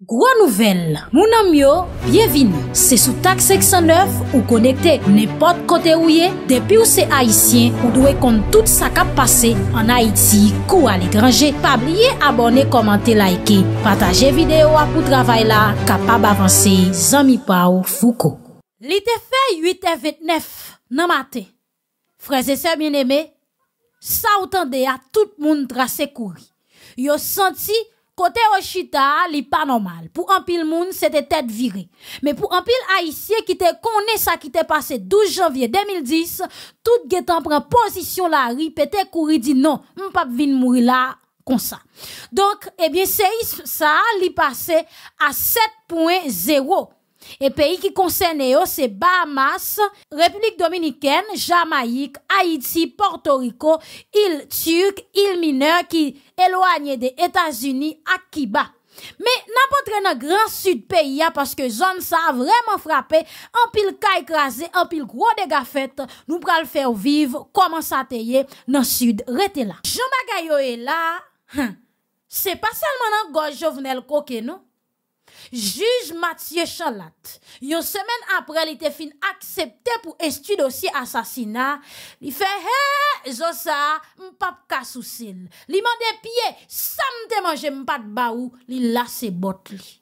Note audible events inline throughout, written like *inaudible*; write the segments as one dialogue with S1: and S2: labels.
S1: Gro nouvel, mounan myo, bienvini, se sou tak 609 ou konekte nepot kote ouye depi ou se Haitien ou dwe kont tout sa kap pase an Haiti kou alekranje. Pabliye abone, komante, laike, pataje videyo apou travay la kapab avanse, zami pa ou fuko. Li te fe 8 et 29 nan mate, freze se mien eme, sa ou tende a tout moun drase kouri. Yo senti Côté Oshita, li pas normal. Pour un pile moun, c'était tête virée. Mais pour un pile haïtien qui te connaît ça qui t'est passé 12 janvier 2010, tout guetan prend position la ripété courir dit non, pas vin mourir là comme ça. Donc, eh bien, c'est ça, li passé à 7.0. Et pays qui eux, c'est Bahamas, République dominicaine, Jamaïque, Haïti, Porto Rico, île Turque, île mineure qui elouanye de Etasuni ak Kiba. Me nan potre nan gran sud peyi ya paske zon sa a vreman frape, an pil ka ekraze, an pil gro de gafet, nou pral fèw vive, koman sa teye nan sud rete la. Jou magay yo e la, se pa salman an goj jovenel koke nou. Juge Mathieu Chalat, une semaine après, il était fin accepté pour étudier dossier assassinat. Il fait, hé, Zosa, m'pap Il Li mande pied, ça m'te mange de baou, li lasse bot li.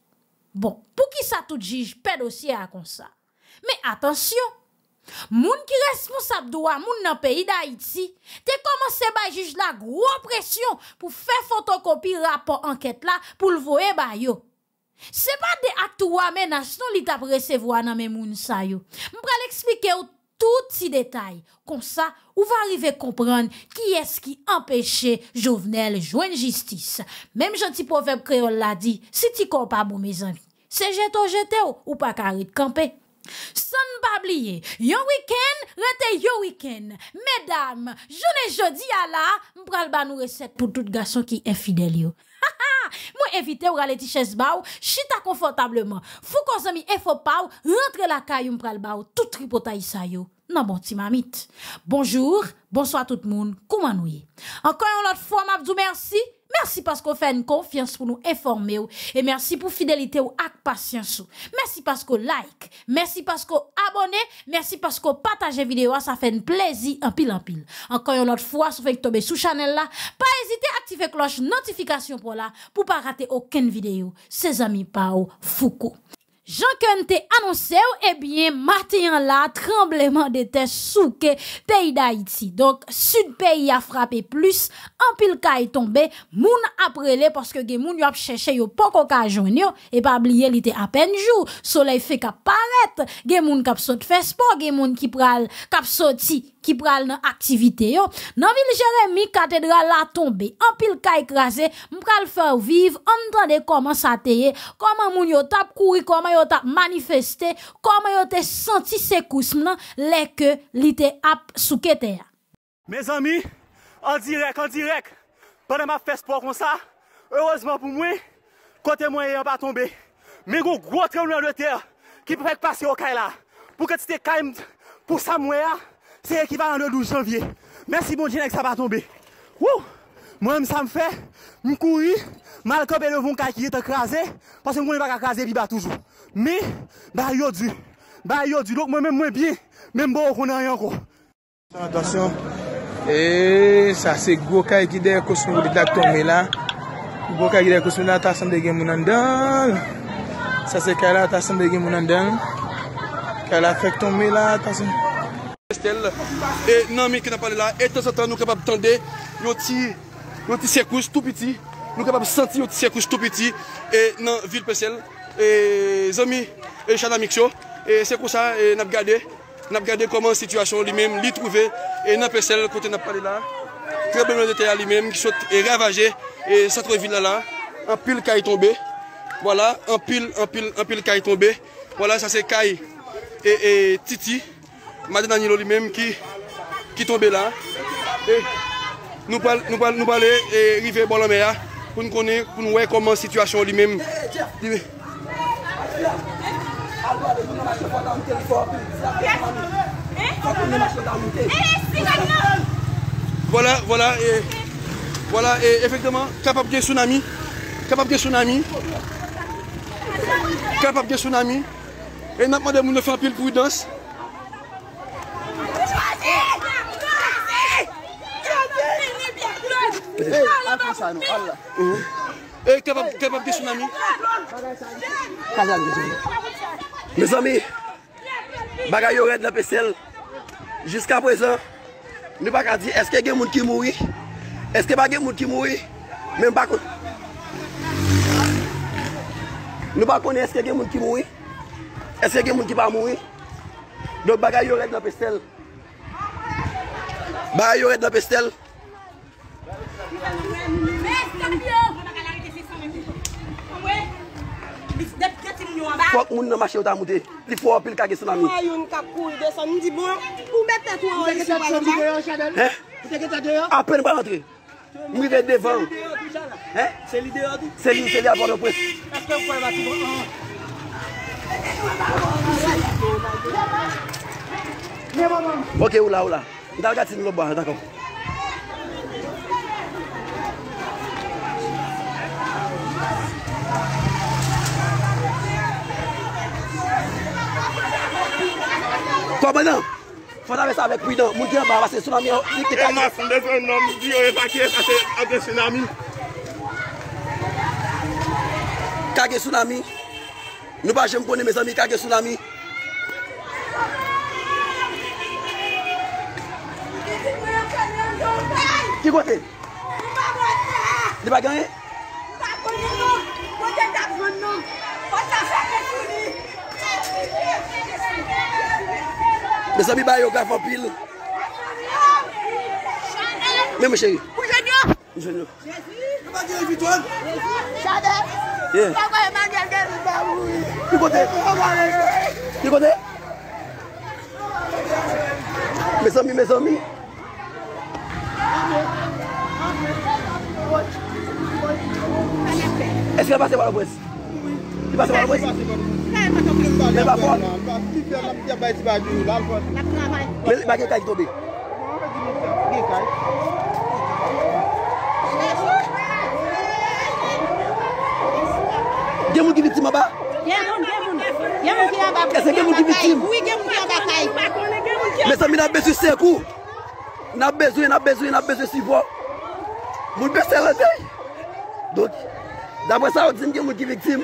S1: Bon, pour qui ça tout juge, pas dossier à comme ça. Mais attention, Moun qui responsable do a moun nan pays pays commencé ba juge la grosse pression pour faire photocopier rapport enquête là pour le voir ba c'est pas des actes ou nation li tap recevoir nan même moun sa yo. M'pral ou tout les détails. Comme ça, ou va arriver comprendre qui est-ce qui empêche Jovenel jouer justice. Même gentil proverbe créole l'a dit, si tu pas bon mes amis, c'est jeté ou jeté ou pas carré de camper. Sans pas oublier, yon week-end, rete yon week-end. Mesdames, je ne jeudi à la, m'pral ba nou recette pour tout garçon qui est fidèle *laughs* moi éviter ou rale ti ches ba ou, chita confortablement. Fou kon zami e fo pa ou, rentre la kayou pral mpral ba tout tripota sa yo. Nan bon ti mamit. Bonjour, bonsoir tout moun, kouman encore une yon fois ma mabdou merci Merci parce qu'on fait une confiance pour nous informer et merci pour fidélité ou patience Merci parce qu'on like, merci parce qu'on abonne, merci parce qu'on partage vidéo, ça fait un plaisir en pile en pile. Encore une autre fois, si vous tomber sous channel là, pas hésiter à activer cloche notification pour là pour pas rater aucune vidéo. Ses amis Pao Foucault. Jankon te anonsè ou ebyen eh martyen la trembleman de te souke peyi da iti. Donk sud peyi a frape plus, an pil ka e tombe, moun aprele paske gen moun yo ap chèche yo poko ka ajon yo e pa bliye li te apen jou. Soleil fe kap paret, gen moun kap sot fespo, gen moun ki pral kap soti. ki pral nan aktivite yo. Nan vil Jeremie, katedral la tombe, an pil ka ekrase, m pral fè ou vive, an tande koman sa teye, koman moun yo tap kouri, koman yo tap manifeste, koman yo te senti sekousman, leke li te ap souke teya.
S2: Me zami, an direk, an direk, banan ma fè sport kon sa, heurezman pou mwen, kote mwen yon pa tombe,
S3: me go gwo tremlè an de teya, ki pou fèk pase yo kay la, pou ke ti te kaym, pou sa mwen ya, Se ekival anlou 12 janvye Mèsi bon jenèk sa pa tombe Mèm sa m fè M kou yi M al kèp elè voun kakye te krasè Pasè m
S2: konè baka krasè pi ba toujou Mè, ba yodjou Ba yodjou, lòk mèm mwen bi Mèm bo konè an yonko Eee, sa se gwo kakye de kousmou Di dak tombe la Gwo kakye de kousmou la Tasèm de gen moun an dan Sa se kè la tasèm de gen moun an dan Kè la fèk tombe la Tasèm Estel, nanmik na pale la, etan satan nou kebab tende yoti sikous tou piti, nou kebab santi yoti sikous tou piti, et nan vil pesel, et zomi, et chanamikso, et sikousa, et nap gade, nap gade koman situasyon li mem, li truve, et nan pesel, kote na pale la, trebe men de teya li mem, ki sot, e ravaje, et satro vil la la, an pil kay tombe, wala, an pil, an pil, an pil kay tombe, wala, sa se kay, e, e, titi, madè danilò li mèm ki ki tombe bon la nou palè e rive bolan mè ya pou nou wèkoman situasyon li mèm diwe wòla wòla wòla e efektèman kapap gen tsunami kapap gen tsunami kapap gen tsunami e nap madè moun nou fè apil prudens
S1: Chwazi! Chwazi! Chwazi! Chwazi! Chwazi! Chwazi!
S2: Chwazi! Chwazi! Chwazi! Chwazi! Chwazi! Chwazi!
S3: Mes ami, bagayore d la pesel Jiska prezan Nipa kadi, eske gen moun ki moui Eske bagay moun ki moui Mem bako Nipa kone eske gen moun ki moui Eske gen moun ki ba moui Nò non, bagay yon red lopè stèl. Bagay yon red lopè stèl.
S4: Mè stèl biò. Mè magalari kè sè sèmè sèmè. Mè mwen. Bè sèmè sèmè. Fok moun
S3: nan mò chè yon tamou tè. Li fò wopil kage sou nami. Mè
S4: yon kakou. Desan mou di bon. Mè pè tè tou wopil. Mè kè tè tou wopil. Mè kè tè tou wopil. Apen
S3: ba rentre. Mè red devan. Mè kè tè tou wopil. Mè kè tè tou wopil. Mè kè
S4: tè tou
S3: wopil. Ok, ou la, ou la Dalgati nou lo ba, dako Kwa banan Fwa dave sa vek pwidon Moudi an ba vase tsunami eh, Kage tsunami Nou ba jem koni me zomi kage tsunami Ki kote? Ni baganye? Ni baganye? Kote tap zon nou Mese mi baye yon kaj fapil Meme cheri Mese mi? Ki kote? Ki kote? Mese mi? Mese mi? Amè, amè. Esti la pase wale pwès? Ou yi. Pwès la pase wale pwès? La pase wale pwès. Mè la fòl? La pase wale pwès. Mè gen kaj dobe? Mè gen kaj. Gen moun ki viti maba?
S1: Gen moun. Gen moun ki yabatay. Esti gen moun ki viti maba? Ou yi gen moun ki yabatay.
S3: Mè sa mi nan pes yi sekou. nan bezwe nan bezwe nan bezwe si vò moun bè se lan dè yi dòk dè apre sa ou dizen gen moun di vikzim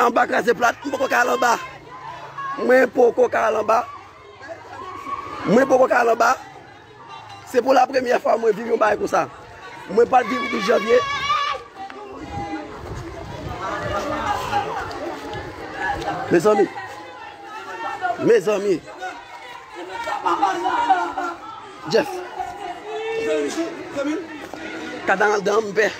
S3: an bakran se plat moun pou koka al an ba moun pou koka al an ba moun pou koka al an ba se pou la premye fò moun moun vivi an bay kon sa moun pa di vò di javye mè zomi mè zomi mè zomi Jeff. Ben.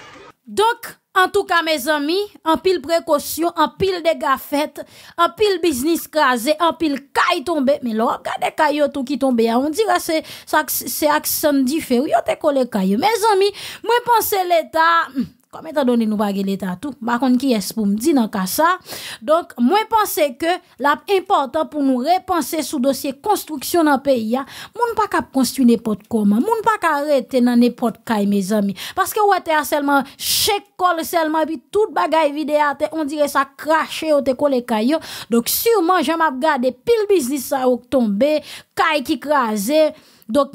S1: Donc, en tout cas, mes amis, en pile précaution, en pile de gaffettes, en pile business crasé, en pile caille tombé. Mais là, regardez les tout qui tombe. On dirait que c'est accent différent. Mes amis, moi pense l'État. Hmm, comme étant donné nous pas l'état tout par contre qui est pour me dire ça donc moi pense que l'important pour nous repenser sous dossier construction dans pays a moun pas construire n'importe comment moun pas arrêter n'importe quoi, mes amis parce que vous êtes seulement chez col seulement puis toute bagaille vidéo on dirait ça cracher ou te caillou donc sûrement j'm'a regarder pile business à tombé caille qui crasé donc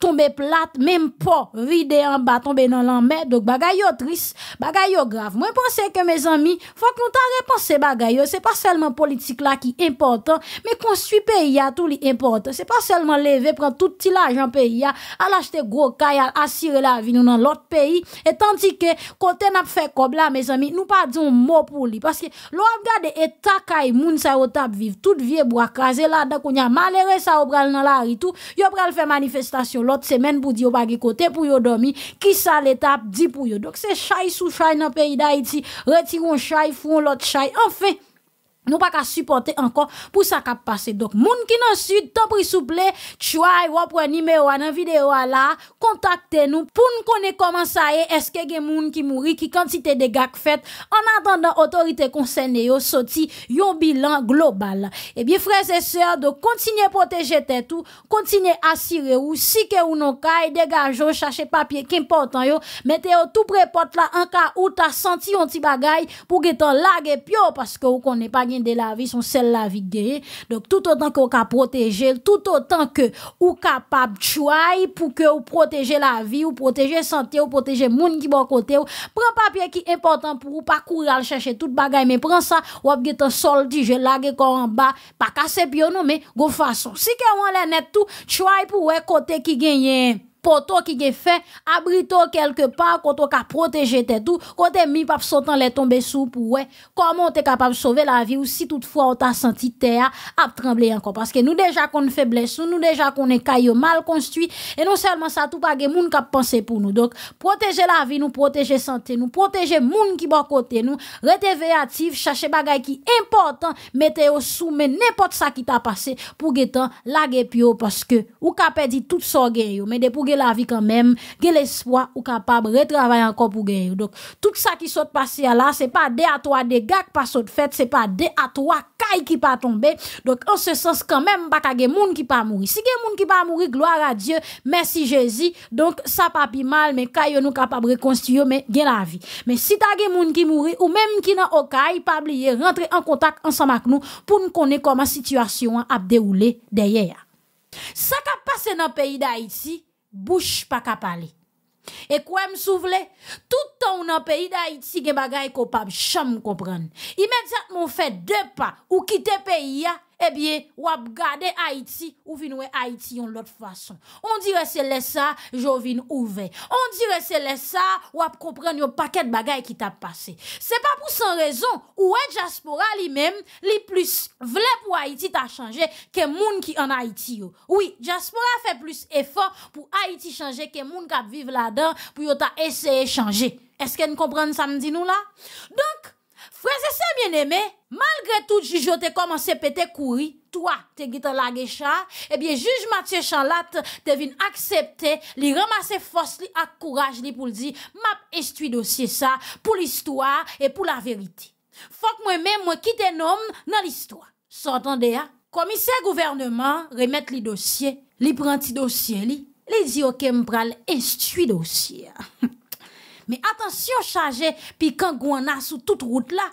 S1: tombe plat, menm po, vide an ba, tombe nan lan me, dok bagay yo tris, bagay yo grav, mwen pwese ke me zami, fwa kon ta repose bagay yo, se pa selman politik la ki importan, men konswi peyi ya, tou li importan, se pa selman leve, pren touti la ajan peyi ya, al achete gro kay, al asire la vini nan lot peyi, et tanti ke, kote nap fe kob la me zami, nou pa diyon mo pou li, paske lo ap gade e takay moun sa otap viv, tout vie bo akaze la, dakoun ya malere sa obral nan la ritu, yo obral fe manifestasyon, lot semen budi yo bagi kote pou yo domi, ki sa letap di pou yo, dok se chay sou chay na pe iday ti, re ti yon chay foun lot chay, anfe, nous pas qu'à supporter encore pour ça qu'a passer. donc moun qui dans sud tant pris s'il vous plaît try ou prendre numéro dans vidéo là contactez nous pour nous connaître comment ça est est-ce que gen moun qui mouri qui quantité de gags fait en attendant autorité concernée yo sorti yon bilan global Eh bien frères et sœurs de continuer protéger tête tout continuer assurer ou si que ou non kay dégageons chercher papier qu'important yo mettez tout près porte là en cas où t'as senti un petit bagay pour que t'en lague pio parce que ou connaît pas de la vie, sont celles la vie Donc, tout autant qu'on pouvez protéger, tout autant que ou capable de pour que vous protéger la vie, ou protéger santé, ou protéger moun qui bon côté, ou prend papier qui est important pour ou pas courir à chercher toute bagaille, mais prend ça, ou ap un soldi, je lage en bas, pas casser pion mais go façon. Si que on les net tout, choisir pour un côté qui gagne. poto ki ge fe, abrito kelke pa, koto ka proteje te tou kote mi pap sotan le tombe sou pou we, koman te kapab sove la vi ou si toutfwa ou ta santi te a ap tremble ankon, paske nou deja kon feblesou nou deja kon e kayo mal konstuit e nou selman sa tou pa ge moun kap panse pou nou, dok, proteje la vi nou proteje sante nou, proteje moun ki ba kote nou, rete vey atif chache bagay ki important, mete ou sou, men nepot sa ki ta pase pou ge tan la ge pyo, paske ou ka pedi toutso ge yo, men de pou la vie quand même, gen l'espoir ou capable retravailler encore pour gagner. Donc tout ça qui saute passé là, c'est pas des à trois gars qui pas de fait, c'est pas des à toi cailles qui pas tombé Donc en ce sens quand même pas des monde qui pas mourir. Si des gens qui pas mourir, gloire à Dieu, merci Jésus. Donc ça pas pi mal mais caille nous capable reconstruire mais gen la vie. Mais si t'as des moun qui mourir ou même qui n'a caille pas oublier rentrer en contact ensemble avec nous pour nous connaître comment situation a déroulé derrière. Ça qui a passé dans le pays d'Haïti, Bouch pa kapali. E kwa m souvle, toutan ou nan peyi da iti gen bagay ko pab, chan m kompran. Imen zat moun fè dè pa ou kite peyi ya, Eh bien, ou ou gade Haïti ou vin Haïti Haïti yon l'autre façon. On dirait c'est les ça jovin ouve. On dirait c'est se ça ou ap le yon de bagay qui t'a passé c'est pas pour sans raison ou e diaspora li même li plus vle pour Haïti ta que que moun ki en Haïti yo. Oui, diaspora fait plus effort pour Haïti changer que moun kap vive la dan pou yo ta Est-ce qu'elle comprend ça me dit nous là Donc... Frèze se mwen eme, malgre tout juj yo te komanse pe te kouri, toa te git an la gecha, ebyen eh juj Mathieu Chalat te vin aksepte li ramase fos li ak kouraj li pou li di, map estui dosye sa pou l'histoire e pou la verite. Fok mwen men mwen kite nom nan l'histoire. S'entende ya? Komise gouvernement remet li dosye, li pranti dosye li, li zi okèm pral estui dosye. *laughs* Men, atensyon chaje, pi kan gwen na sou tout route la.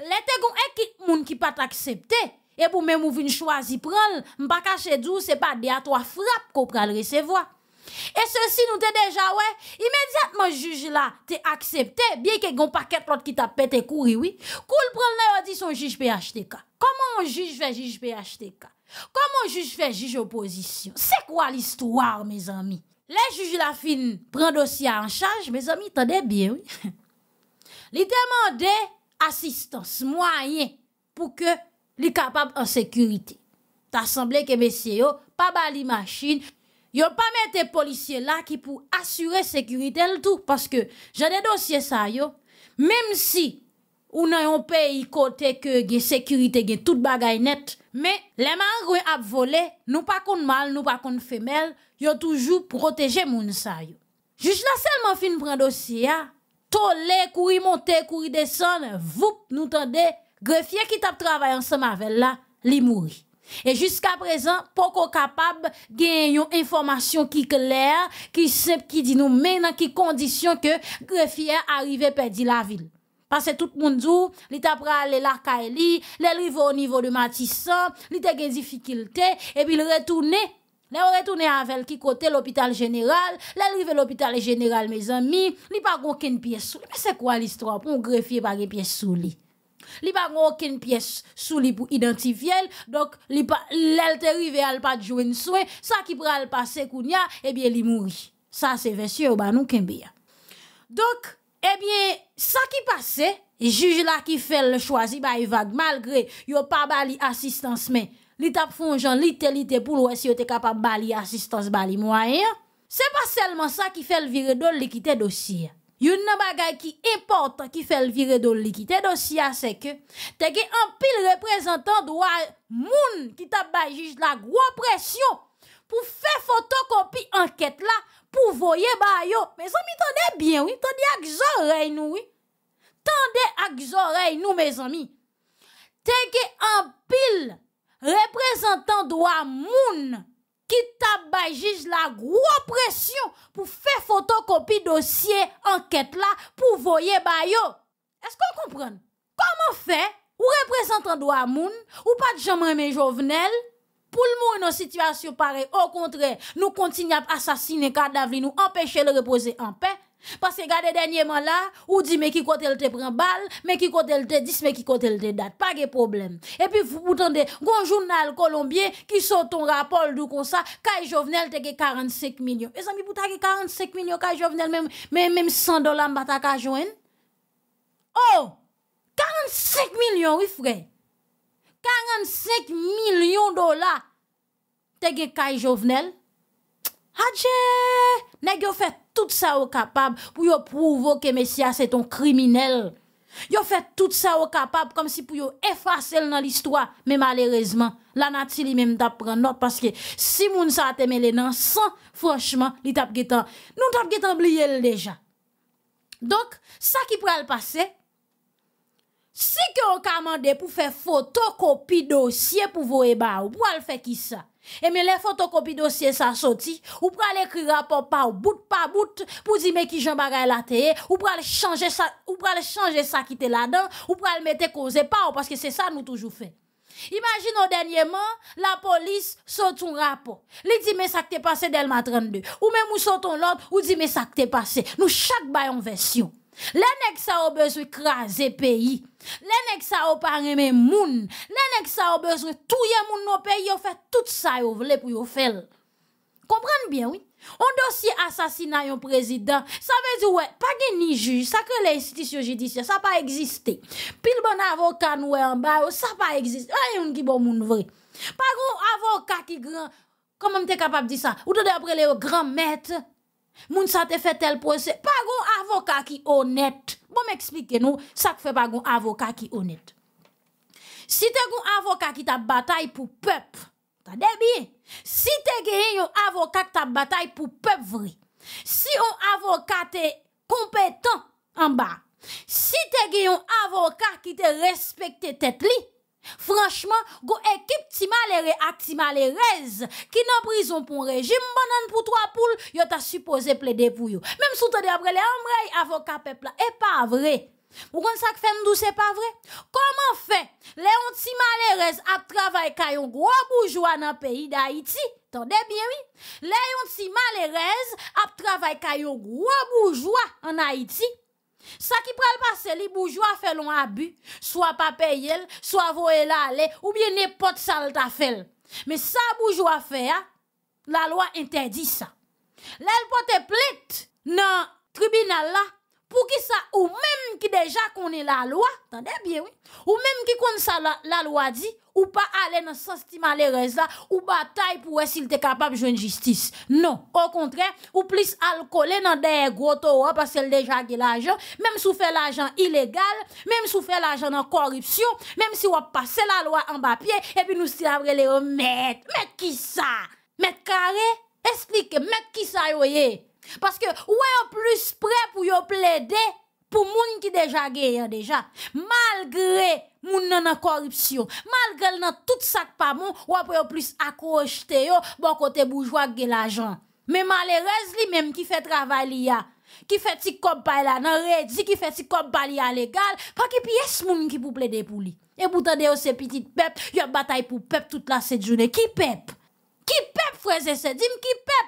S1: Le te gwen ekit moun ki pat aksepte. E pou men mouvin chwazi pran, mpa kache djou, se pa dea to a frap ko pral resevoa. E se si nou te deja we, imediatman juj la te aksepte, bie ke gwen paket plot ki tapete kouriwi, koul pran le yon dison juj PHTK. Koman juj fe juj PHTK? Koman juj fe juj oposisyon? Se kwa l'istouar, me zami? Les juges la fin prend dossier en charge, mes amis, tendez bien, oui. Les *laughs* demander assistance, moyen, pour que les capables en sécurité. T'as semblé que messieurs, pas bali machine, n'ont pas des policiers là qui pour assurer sécurité tout, parce que j'ai des dossiers ça, yo. Même si, ou nan un pays côté que la sécurité gen toute bagaille net, mais les marouins ont volé, nous pas les mal, nous pas les femelle, yo toujou proteje moun sa yo. Jus la selman fin pran dosye ya, tole, koui monte, koui deson, voup, nou tende, grefye ki tap travay an se mavel la, li mouri. E jusqu'a prezen, poko kapab gen yon informasyon ki kler, ki sep ki di nou menan ki kondisyon ke grefye arrive pedi la vil. Pase tout moun zou, li tap rale laka e li, li elrivo o nivou de matisan, li te gen difikilte, e bil retoune, Ne orè toune avèl ki kote l'hôpital jeneral, lèl rive l'hôpital jeneral, mèz amy, li pa gòkèn piè souli. Mè se kwa l'histoire pou mou grefye bagè piè souli? Li pa gòkèn piè souli pou identifiyel, lèl te rive al pa djouen souè, sa ki pral pase koun ya, ebyè eh li mouri. Sa se vèsyè ou ba nou kèmbe ya. Dok, ebyè, eh sa ki pase, juj la ki fèl le chwazi ba evag, malgré yo pa bali asistans mèk. li tap fonjan li te li te pou lwes yo te kapap bali asistans bali mwanyan. Se pa selman sa ki fel vire do likite dosya. Yon nan bagay ki importan ki fel vire do likite dosya se ke, te ge an pil reprezentan do a moun ki tap bayjish la gwo presyon pou fe fotokopi anket la pou voye bayyo. Me zomi tande bien, tande ak zorey nou. Tande ak zorey nou, me zomi. Te ge an pil... représentant droit moun qui tape la grosse pression pour faire photocopie dossier enquête là pour voyer bayo. Est-ce qu'on comprend? Comment fait? ou représentant droit moun ou pas de jamais Jovenel pour le monde, une situation pareille, Au contraire, nous continuons à assassiner cadavres, nous empêcher de reposer en paix. Parce que regardez dernièrement là, ou dit mais qui côté elle te prend balle, mais qui côté elle te dit, mais qui côté elle te date, pas de problème. Et puis vous entendez, un journal colombien qui sort ton rapport donc comme ça, Kai Jovenel te 45 millions. Et amis, pour 45 millions, Kai Jovenel même même, même 100 dollars m'bata ka Oh, 45 millions, oui frère. 45 millions de dollars. Te gen Kai Jovenel. Hadje, nèg fait tout ça au capable pour prouver que Messia c'est un criminel. Vous fait tout ça au capable comme si pour effacer dans l'histoire mais malheureusement la nature li même t'apprend. parce que si moun sa te mêlé dans sans franchement li t'ap getan nous t'ap getan déjà. Donc ça qui pourrait le passer si que on pour faire photocopie dossier pour vous ba pour le faire qui ça et eh mais les photocopies dossier ça sorti, ou pral écrire rapport par bout par bout pour dire mais qui Jean bagay la tête, ou pral changer ça, ou aller changer ça qui était là-dedans, ou pral mettre cause pas parce que c'est ça nous toujours fait. Imaginons dernièrement, la police saute un rapport. Li dit mais ça qui t'est passé Delma 32. Ou même ou sautons l'autre, ou dit mais ça qui t'est passé. Nous chaque bail version. Les a ça besoin craser pays. Lè nèk sa ou parèmè moun, lè nèk sa ou bezre, touye moun nou pe, yo fè tout sa yo vle pou yo fèl. Kompran bien, oui. Ou dosi asasina yon prezident, sa ve di wè, pa geni ju, sa ke le istitio jidisyen, sa pa egziste. Pil bon avokan wè e an ba, ou sa pa egziste, wè yon ki bon moun vre. Pa geni avokan ki gran, koman te kapab di sa, ou do de apre le yo gran mèt, Moun sa te fait tel procès. Pas un avocat qui honnête. Bon, expliquez nous ça fait pas un avocat qui honnête. Si te un avocat qui t'a bataille pour peuple, t'as bien. Si te es un avocat qui t'a bataille pour peuple vrai. Si un avocat est compétent en bas, si tu gagné un avocat qui te respecte tête li, Franschman, go ekip ti malere ak ti malerez ki nan prizon pou rejim bonan pou 3 poul yo ta supose ple de pou yo Mem sou te de apre le amre avoka pepla e pa vre Pou kon sa ke fem dou se pa vre? Koman fe le yon ti malerez ap travay kayon gro boujwa nan peyi da Haiti? Tande biye oui? Le yon ti malerez ap travay kayon gro boujwa nan Haiti? Sa ki prel pa se li boujwa fe loun abu Soa pa pey el, soa vou el ale Ou bie ne pot sal ta fel Me sa boujwa fe a La lwa interdi sa Lèl pot e plit nan tribunal la pour qui ça ou même qui déjà connaît la loi, attendez bien oui, ou même qui connaît ça la, loi dit ou pas aller dans sens ti ou bataille pour s'il était capable de jouer une justice. Non, au contraire, ou plus alcoolé dans des gros tours, parce qu'elle déjà a l'argent, même si vous fait l'argent illégal, même si vous fait l'argent en corruption, même si on passe la loi en papier et puis nous si les remettre. Mais qui ça Mais carré Explique, mais qui ça voyez parce que, ouais, en plus prêt pour yon plaider pour moun qui déjà gagne déjà. Malgré moun nan la corruption, malgré nan tout ça pas bon, ou après plus accroché yo, bon côté bourgeois gagne l'argent. Mais malheureusement, li même qui fait travail ya, qui fait petit pa la, nan redi, qui fait qui légal, pas qui pièce moun qui pou plaider pour lui. Et pourtant de ces petites pep, yon bataille pour pep toute la cette journée. Qui pep? Qui pep, frère dim, qui pep?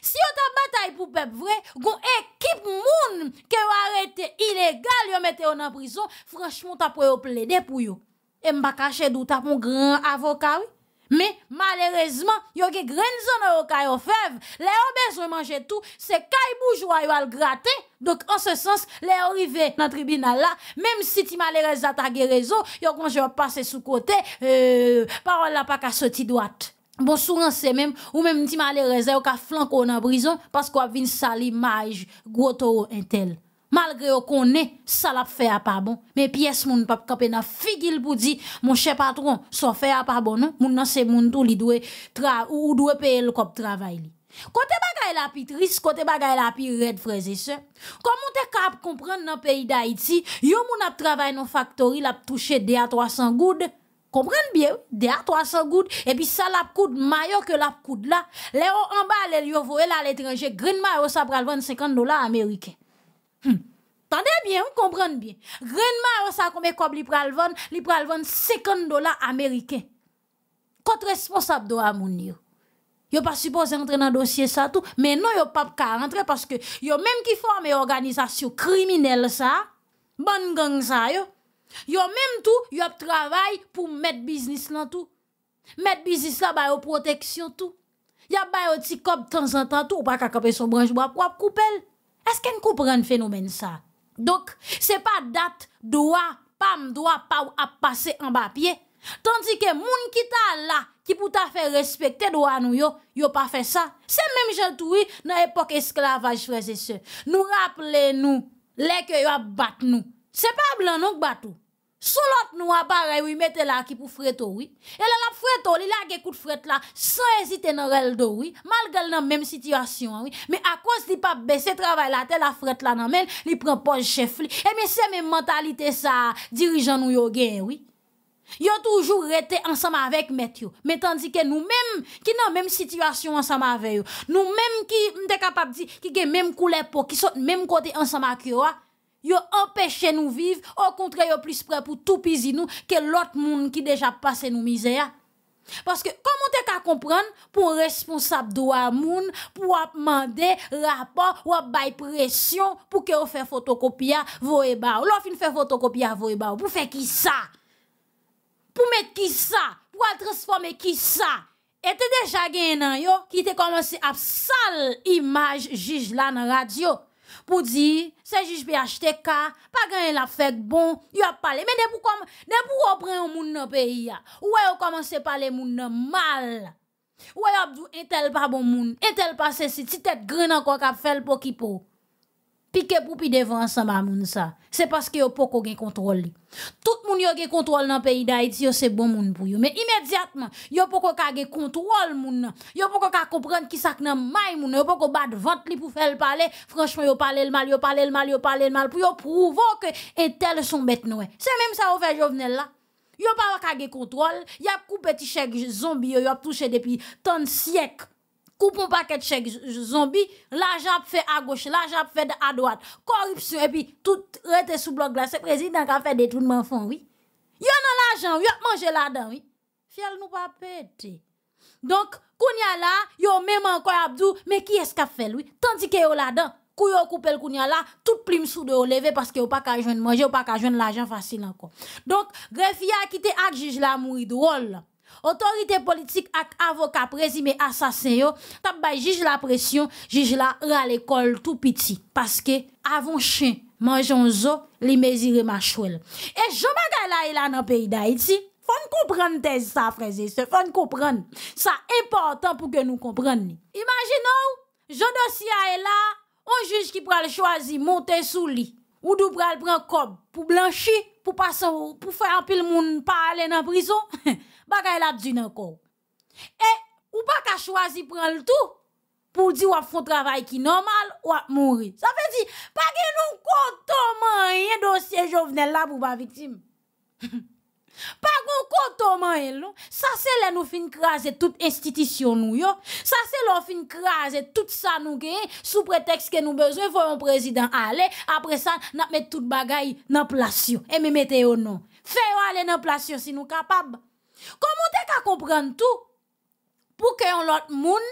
S1: Si yon ta bataille pour peuple vrai, gon équipe moun ke yon arrête illégal, yon mette yon en prison, franchement ta pou yon plaide pou yon. Et m'a cacher d'où ta grand avocat, oui. Mais malheureusement, yon ge grand zone yon ka yon fev, le yon besoin manger tout, se kay bourgeois yon al gratte. Donc en ce sens, le yon dans nan tribunal là même si ti malheureusement ta ge réseau, yon kon je passe sous côté, euh, parole la pa ka droite. Bon souran se menm ou menm ti male reze yo ka flan kon nan brison pask wap vin sali maj, gwo toro entel. Malgre yo kon ne, sal ap fe a pabon. Men piyes moun pap kapen na figil pou di, moun che patron, so fe a pabon nan. Moun nan se moun tou li dwe tra ou dwe peye l kop travay li. Kote bagay la pi tris, kote bagay la pi red freze se. Kon moun te kap kompran nan peyi da iti, yo moun ap travay nan faktori la ap touche de a 300 gouda. Comprenez bien, des à 300 gouttes, et puis ça la coude maillot que la coude là. Les en bas, les lieux voyez à l'étranger, green maillot ça pral 50 dollars américains. Hmm. bien, vous comprenez bien. Green maillot ça combien comme li pral vendre, li pral vendre 50 dollars américains. Contre responsable de moun yo. Yo pas supposé entrer dans le dossier ça tout, mais non yo pas qu'à rentrer parce que yo même qui forme organisation criminelle ça, bonne gang ça yo. Yo même tout, yon travail pour mettre business là tout. Mettre business là ba aux protection tout. Yon ba yon petit cop temps en temps tout pas qu'à son branche bois pour couper. Est-ce qu'on comprend le phénomène ça Donc, c'est pas date droit, pas droit pas à passer en bas pied. Tandis que moun qui t'a là qui pou t'a faire respecter droit nous yo, yo pas fait ça. C'est même j'en tout dans époque esclavage frères et sœurs. Nous rappelez nous les que yo bat nous c'est pas blanc non bateau son l'autre nous appareil oui mettez là qui pour fretto oui et là la fretto il a coup de fret là sans hésiter dans rel do oui malgré la même situation oui mais à cause de pas baisser travail là telle la fret là dans men il prend pas chef li et eh, mais c'est même mentalité ça dirigeant nous yo gen oui Yo toujours été ensemble avec Mathieu mais tandis que nous-mêmes qui dans même situation ensemble avec nous-mêmes qui m'étais capable dit qui gagne même couleur peau qui sont même côté ensemble avec ah yo empêché nous vivre, au contraire, yo plus près pour tout pisi nous que l'autre monde qui déjà passé nous misère. Parce que comment t'es qu'à comprendre pour responsable droit moun pour demander rapport ou bay pression pour que vous fait photocopie voye ba ou fin fait photocopie voye ba pour faire qui ça pour mettre qui ça pour transformer qui ça et t'es déjà gagné yo qui t'es commencé à sale image juge là dans radio pour dire Sejij pe achte ka, pa genye la fek bon, yop pale. Men debou kom, debou opren yon moun nan peyi ya. Ouwe yon komanse pale moun nan mal. Ouwe yon apdou entel pa bon moun, entel pa se si, ti tet gren anko kap fel poki pou. pique pour pi devant ensemble à moun ça. C'est parce que yo poko gen contrôle. Tout moun yo gen contrôle dans pays d'Haïti, c'est bon moun pour yo. Mais immédiatement, yo poko ka gen contrôle moun. Yo poko ka comprendre qui sak nan may moun, yo poko bat vente li pour faire parler. Franchement, yo parler le mal, yo parler le mal, yo parler le mal pour yo prouver que et tel sont bête C'est même ça au fait Jovenel là. Yo pas ka gen contrôle, y a coupé petit chèque zombie, yo a touché depuis tant de siècles coupons paquet de chèques zombies, l'argent fait à gauche, l'argent fait à droite, corruption, et puis tout rete sous bloc là. C'est président qui a fait détournement fond, oui. Yon a l'argent, yon mangé là-dedans, oui. Fiel nous pas pété. Donc, kounya là, yon même encore abdou, mais qui est-ce qu'a fait oui. Tandis que yon là-dedans, kou yon le kounya là, toute plume sous de levé parce que yon pas qu'à joindre manger, yon pas qu'à joindre l'argent facile encore. Donc, greffier a quitté Agjige juge la mouri drôle. Oh Autorité politique ak avocat présumé assassin yo, tap bay juge la pression, juge la à l'école tout petit. Parce que avant chien, mangeons zo, li mesire machouel. Et je bagay la il a nan pays d'Haïti. Fon comprendre tez sa faut se, fon comprenne. Sa important pour que nou comprenne. ni. j'en dossier là e la, on juge qui pral choisi, monte sou Ou dou pral pran kob Pour blanchi pour passer pour faire un pile moun pas aller dans prison *laughs* bagay la dit encore et ou pas choisi de prendre tout pour dire ou fait un travail qui normal ou mourir ça veut dire pas gen nous compte rien dossier jovenel là pour pas victime *laughs* Pag ou koto man elou, eh, sa se le nou fin kraze tout institisyon nou eh, yo, sa se le ou fin kraze tout sa nou geye sou preteks ke nou bezoe, foyon prezident ale, apresan nap met tout bagay nan plasyon, e mi mete yo nou. Feyon ale nan plasyon si nou kapab. Komou dek a komprende tou, pou ke yon lot moun,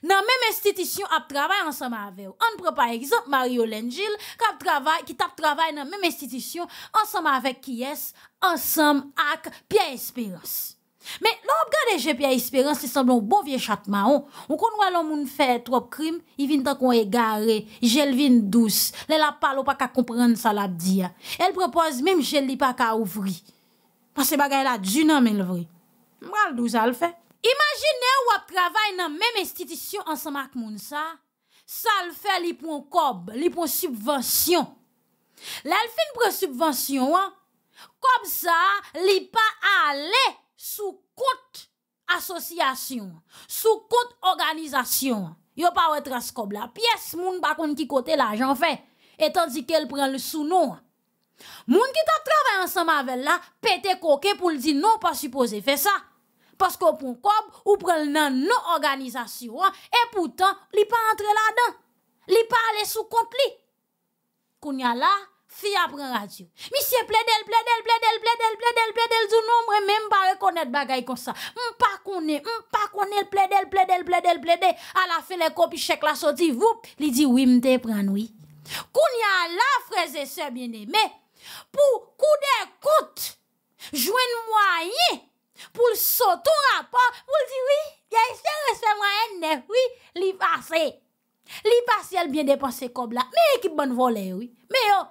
S1: nan menm estitisyon ap travay ansam avew. An pre par exemple, Mario Lengil, ki tap travay nan menm estitisyon ansam avek ki yes, ansam ak Pia Esperance. Men, lop gadeje Pia Esperance, se semblou bon vie chatman ou, ou kon wè lom moun fè trob krim, i vin tak wè gare, jel vin douz, lè la palo pa ka komprenn sa la diya. El prepoz menm jel li pa ka ouvri. Pase bagay la djunan menvri. Mwal douz al fè. Imagine ou ap travay nan menm institisyon ansama ak moun sa, sa l fè li pou kòb, li pou subvensyon. La l fè n pou subvensyon, kòb sa li pa ale sou kòt asosyasyon, sou kòt organizasyon. Yo pa wè trase kòb la. Pyes, moun bak moun ki kote la, jan fè, etan di ke l pren le sou nou. Moun ki ta travay ansama avèl la, pète koke pou l di nou pa suppose fè sa. Parce ou pon kob, ou prend nan organisations organisation pourtant, pourtant pas entre là dan. Li pas ale sous kont Kounya la, fi a plaidel plaidel plaidel plaidel pas pas comme bagay kon sa. pas la kopi la li di oui m'te a là, la, bien se pour Pour coup de kout, pour le sauter rapport, pour le dire oui, il y a espérance moyen neuf, oui, li passe. Li passe bien dépensé comme là. Mais équipe bonne volée, oui. Mais yo,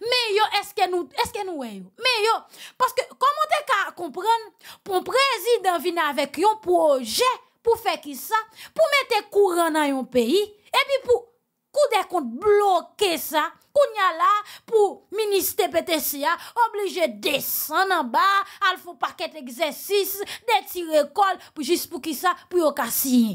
S1: mais est-ce que nous, est-ce que nous, hein, Mais yo, parce que comment t'es qu'à comprendre, pour président venir avec un projet pour faire qui ça, pour mettre courant dans un pays, et puis pour, coup des bloquer ça, Koun ya la pou ministe pete siya oblije desen nan ba al fo paket egzesis deti rekol pou jist pou ki sa pou yo kasiye.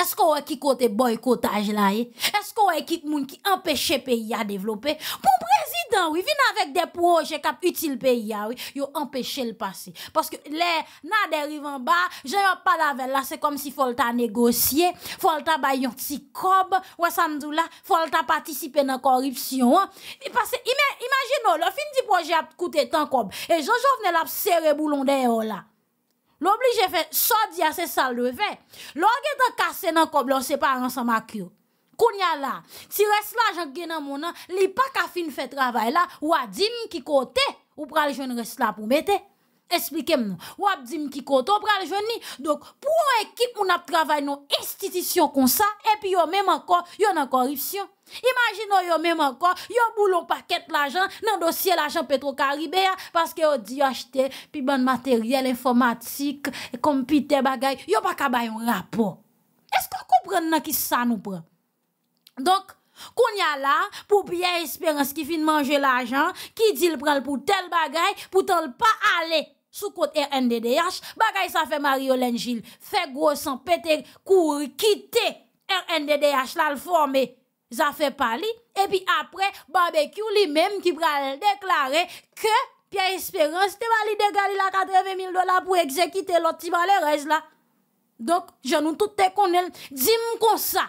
S1: Esko wè ki kote boykotaj la e? Esko wè ki moun ki empèche peyi a devlopè? Pon prezident wè, vin avèk de proje kap util peyi a wè, yon empèche l'passe. Paske lè, nan deriv an ba, jè yon pa lavel la, se kom si folta negosye, folta bay yon ti kob, wè san dou la, folta patisipe nan koripsyon. Imaginò, lò fin di proje ap kote tan kob, e jò jò vne la ap sè re boulon de yon la. L'oblige fè, sò di a se sald wè fè. Lò gè te kase nan kob lò se pa ran sa makyo. Koun ya la, ti res la jan gen nan mounan, li pa ka fin fè travay la, ou a dim ki kote, ou pralè jwen res la pou mète. expliquez-moi. Ou ap dim ki koto pral joni. Donc, pour une équipe, on a travaillé nos institution comme ça, et puis yon même encore, yon en corruption. Imaginons yon même encore, yon boulon paquet l'argent, dans dossier l'argent petro Karibea parce que yon dit acheter, puis bon matériel informatique, computer bagay, yon pas kaba yon rapport. Est-ce que comprend nan qui ça nous prend? Donc, qu'on y a là, pour bien Espérance qui finit manger l'argent, qui dit le prend pour tel bagay, pour tel pas aller sous côté R.N.D.D.H, bagay ça fait Marie-Hélène Gilles, fait gros sang, pété, courir, quitter RNDDH là, le former, ça fait parler, et puis après, barbecue lui-même qui va déclarer que Pierre Espérance te valide Galila 80 000 dollars pour exécuter l'autre malheureuse là. Donc, je nous tout te connais, dis-moi comme ça.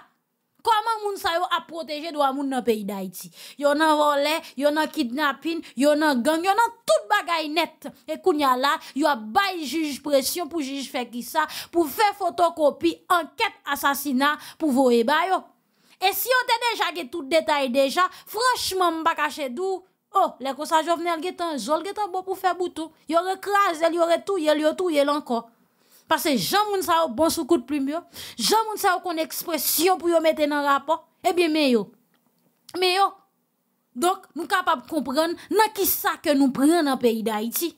S1: Comment moun sa yo a protéger droit moun nan pays d'Haïti Yo nan volé, yo nan kidnapping, yo nan gang, yo nan tout bagay net. Et kounya la, yo a bay juge pression pour juge faire qui ça pour faire photocopie enquête assassinat pour voye ba yo. Et si on te déjà tout détail déjà, franchement m'pa caché dou? Oh, les ça jovenel getan, zol getan bon pour faire boutou. Yo krasel, yo touye, yo touye encore. Parce que Jean moun sa bon sous coup de plume yo. Jean moun sa qu'on expression pour yo mettre dans rapport. Eh bien mais yo. Mais yo. Donc nous capables de comprendre qui ça que nous prenons dans le pays d'Haïti.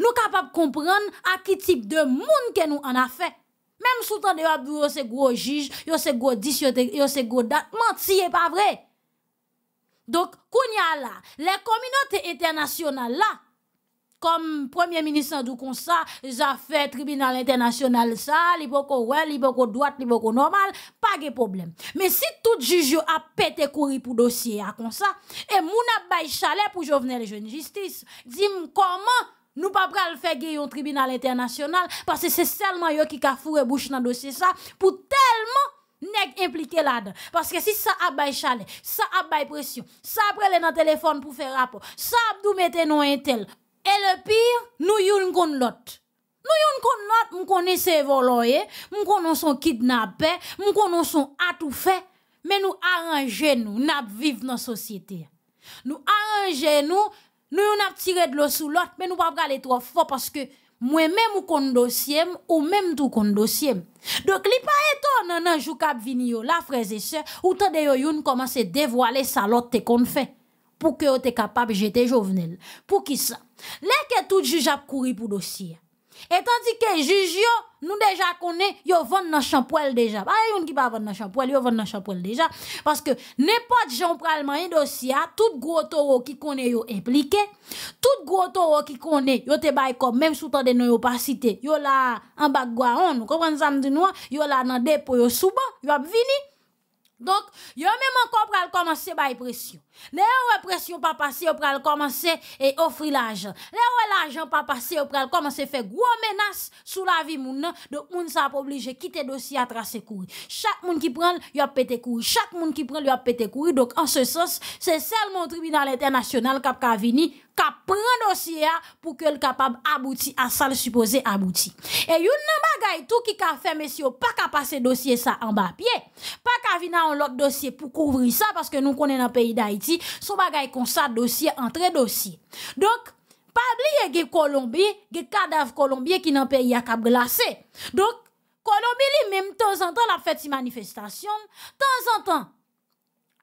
S1: Nous capables de comprendre à qui type de monde que nous en a fait. Même sous temps de yo c'est gros juge, yo c'est gros dis, yo c'est gros date, menti est pas vrai. Donc kounya là, les communautés internationales là comme premier ministre du comme ça ça fait tribunal international ça li boko ouais li droite li normal pas de problème mais si tout juge a pété courir pour dossier à comme ça et moun a pour chalet pour Jovenel de justice dis-moi comment nous pas pral faire un tribunal international parce que c'est seulement eux qui ka fait bouche dans dossier ça pour tellement nèg impliqué là-dedans parce que si ça a bay chalet ça a pression ça a les téléphone pour faire rapport ça abdou mettez un tel et le pire, nous yon kon l'autre. Nous yon kon l'autre, nous connaissons voloye, nous connaissons kidnappé, nous connaissons fait. mais nous arranger nous, nous vivre dans société. Nous arranger nous, nous yon tiré de l'eau sous l'autre, mais nous pas aller trop fort parce que moi-même ou kon dossier ou même tout kon dossier. Donc li pas étonnant nan jou k'ap vini yo, la frères et sœurs, ou tande yo yon commence dévoiler sa l'autre te kon fait pour que vous êtes capable de jeter Jovenel. Pour qui ça? Là que tout juge a couru pour dossier. Et tandis que juge juges, nous déjà connaissons, yo vendent dans champoel déjà. Bah, yon qui pas vendre dans champoel, yo vendent dans champoel déjà parce que n'importe gens pral un dossier, tout gros taureau qui connaît yo impliqué, tout gros taureau qui connaît, yo te bail comme même sous tande nous yo pas cité. Yo là en bas on, vous ça me dit nous, yo là dans dépôt yo souba, yo a vini. Donc, yo même encore pral commencer bail pression. Le ou pression pas passé, on pral commencer et offrir l'argent. Le ou l'argent pas passé, on pral commencer faire gros menace sur la vie moun Donc moun pas obligé quitter dossier à tracer courir. Chaque moun qui prend, il a pété courir. Chaque moun qui prend, il a pété courir. Donc en ce sens, c'est seulement le tribunal international qui a vini qui prend dossier pour que le capable abouti à ça le supposé abouti. Et il yon nan bagay tout qui ka fait messieurs pas ka passer dossier ça en bas pied. Pas ka vina un l'autre dossier pour couvrir ça parce que nous connaissons dans pays d'Haïti son bagay comme ça, dossier entre dossier. Donc, pas oublier que Colombie, que cadavre Colombien qui n'a pas eu Donc, Colombie, lui, même, de temps en temps, la fait une manifestation, de temps en temps,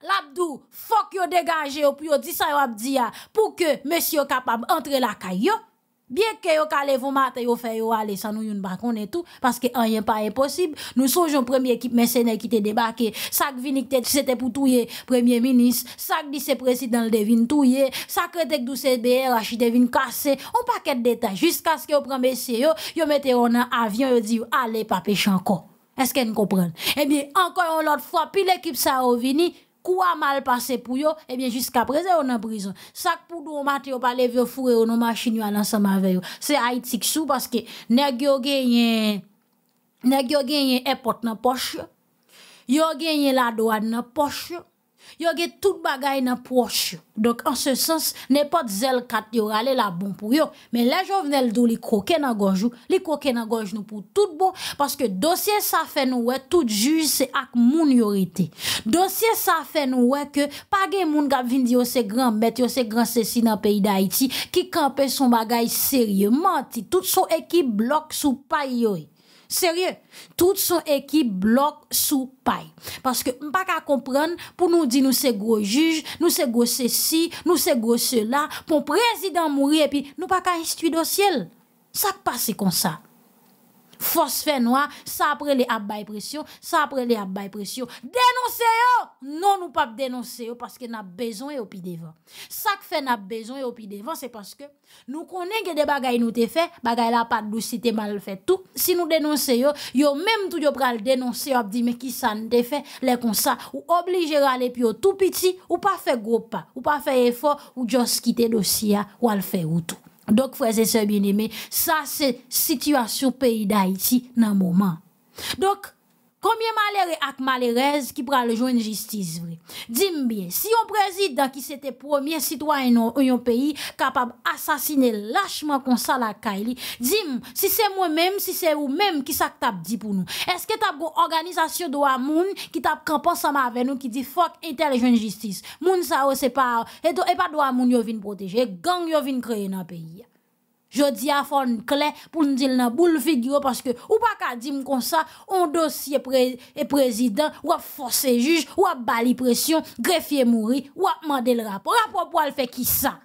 S1: l'abdou, faut que yo dégage, ou puis yo dit ça, dit ça pour que monsieur capable d'entrer la caillou. Bien que yo kale vous matin yo fait yo aller sans nous yon bakon et tout parce que rien pas impossible. Nous songeons première équipe mercenaire qui te débarqué. Sac vini c'était pour touyer premier ministre, sac dit c'est président le devine touyer, sac retek dou CBRH devine casser. On paquet de détails jusqu'à ce que yo prend messieurs yo, yo mettez en avion yo dit allez pas pêcher encore. Est-ce qu'elle comprend Eh bien encore une autre fois puis l'équipe ça au vini quoi mal passé pour eux, eh bien, jusqu'à présent, on en prison. Ça pour nous, au pas levé au fourré, on machine, ensemble avec eux. C'est Haïti qui sous parce que, nèg yo gagne, nèg yo gagne airport dans poche, yo gagne la douane dans poche, Yoge tout bagay nan proche, dok an se sens, nepot zel kat yor ale la bon pou yo, men la jovenel do li kroke nan gonj nou, li kroke nan gonj nou pou tout bon, paske dosye sa fe nou we, tout juj se ak moun yorite. Dosye sa fe nou we ke, pa gen moun gavind yo se gran bet, yo se gran sessi nan peyi da iti, ki kampe son bagay serye, manti, tout so ekib blok sou pay yoy. E. Sérieux, toute son équipe bloque sous paille. Parce que pas qu'à comprendre, pour nous dire nous c'est gros juge, nous c'est gros ceci, nous c'est gros cela, pour président mourir, et puis nous pas qu'à le ciel. Ça passe comme ça force fait noir, ça après les abay pression, ça après les abay pression. Dénoncez yo! Non, nous pas dénoncer yo parce que n'a besoin au pied devant. Ça que fait n'a besoin au pi devant, c'est parce que nous connaissons que des bagay nous te fait, bagay la pas douce, te mal fait tout. Si nous dénoncer yo, yo même tout yo pral dénoncer, on dit mais qui ça ne fait, les comme ça, ou obligé à aller puis tout petit, ou pas fait gros pas, ou pas fait effort, ou juste quitter dossier, ou al faire ou tout. Donc, frères et sœurs bien-aimés, ça c'est situation pays d'Haïti dans le moment. Donc, Komye malere ak malerez ki pra lejoun jistis vre? Dim biye, si yon prezident ki sete pwomye sitwany nou yon peyi kapab asasine lachman kon sa lakay li, dim, si se mwen menm, si se ou menm, ki sak tap di pou nou? Eske tap go organizasyon do a moun ki tap kampansama ave nou ki di fok intelijoun jistis? Moun sa o separe, eto epa do a moun yo vin proteje, gang yo vin kreye nan peyi ya. Jodi a fon kle pou nou dil nan bou l figyo paske ou pa ka di m kon sa on dosye prezident wap fose juj, wap bali presyon grefye mouri, wap mande l rap rap wap wap wale fe ki sa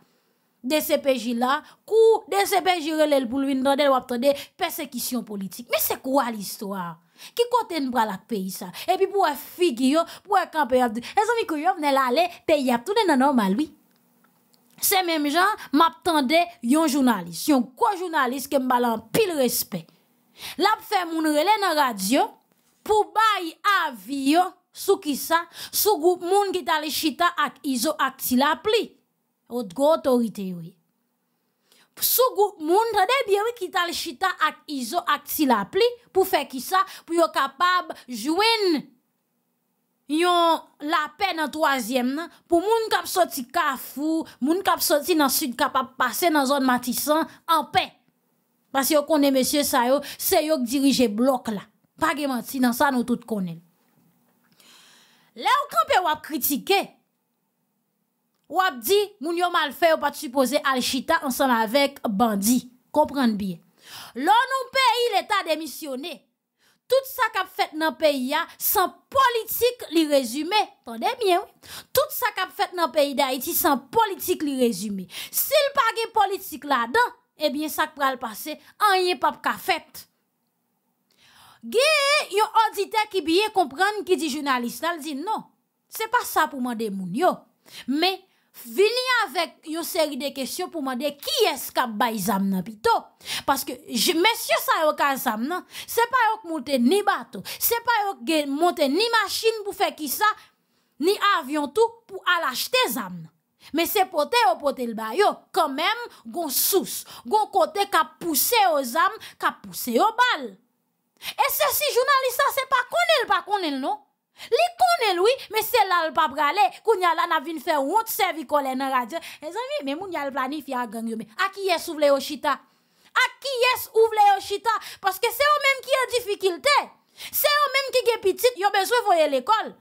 S1: de se peji la kou de se peji rele l bou l win wap te de persekisyon politik me se kwa l istwa? ki kote n bralak peyi sa epi pou wap figyo, pou wap kampeyap esan mi kou yo vnen l ale peyap tou den nan normal wik Se même gens m'attendaient tende yon journaliste Yon co journaliste que mbalan pile respect. La fe moun rele nan radio pou bayi aviyo sou ki sa, sou groupe moun ki t'ale chita ak izo ak sila pli. autorité oui Sou goup moun tade qui ki t'ale chita ak izo ak sila pli pou fe ki sa pou yo capable jwen yon la peine dans troisième pour moun kap sorti kafou, moun kap sorti dans sud capable passer dans zone Matissan en paix. Parce que connaît monsieur yo, c'est yo qui dirige bloc là. Pas de menti dans ça nous tout connaît. Là ou campé ou a critiqué. Ou a dit moun yo mal fait ou pas supposé alchita ensemble avec Bandi. Comprendre bien. L'on nous pays l'état démissionné. Tout sa kap fèt nan peyi ya, san politik li rezume. Tonde miè wè? Tout sa kap fèt nan peyi da iti, san politik li rezume. Sil pa gen politik la dan, ebyen eh sa k pral pase, an ye pap ka fèt. Gen, yo odite ki biye kompran ki di jounalist nan, di nou. Se pa sa pou man de moun yo. Mè. Fini avec une série de questions pour dire qui est-ce qui a baillé les Parce que, je, monsieur, ça yon kan zam nan, c'est pas yon monte ni bateau, c'est pas yon monte ni machine pour faire qui ça, ni avion tout pour aller acheter zame. Mais c'est porter au porter le bayo, quand même, gon sous, gon côté qui pousse aux âmes qui pousse les bal. Et ceci, journaliste, ça, c'est pas qu'on est pas qu'on non? Li oui, lui, mais c'est là le pas braler, kounya la n'a autre faire honte servi colère dans radio. Les amis, mais a le planifié à gang mais à qui est ouvre au chita? À qui est ouvre au chita? Parce que c'est eux même qui a difficulté. C'est eux même qui gen petite, yo besoin voyer l'école.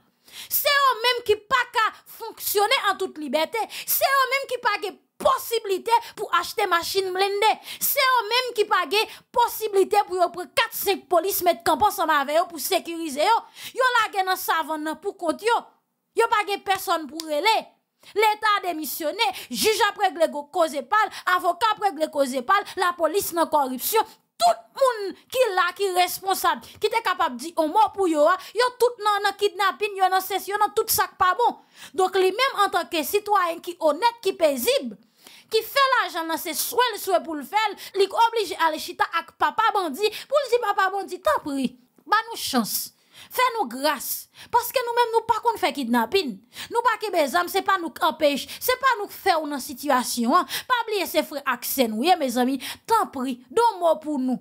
S1: C'est eux même qui pas ka fonctionner en toute liberté. C'est eux même qui pas possibilité pour acheter machine blindée. C'est eux-mêmes qui paguent... possibilité pour y prendre 4-5 police mettre camp ensemble avec eux pour sécuriser yo. ont la dans savon pour compte ...ils ont pas personne pour reler. L'État a démissionné, juge après causer pal, avocat après causer pas la police dans corruption, tout le est là, qui est responsable, ...qui est capable de dire un mot pour yo, hein, ont tout nan nan kidnapping, yo nan session, nan tout ça pas bon. Donc lui même en tant que citoyen qui honnête, qui paisible, qui fait l'argent dans ses souhaits, le souhait pour le faire, li oblige à aller chita avec papa bandit, pour le dire papa bandit, tant pis, bah nous chance. Fais-nous grâce. Parce que nous-mêmes, nous pas qu'on fait kidnapping. Nous pas que mes c'est pas nous Ce c'est pas nous faire une situation. Hein. Pas oublier ces frères accès nous, hein, mes amis. Tant pis, don mot pour nous.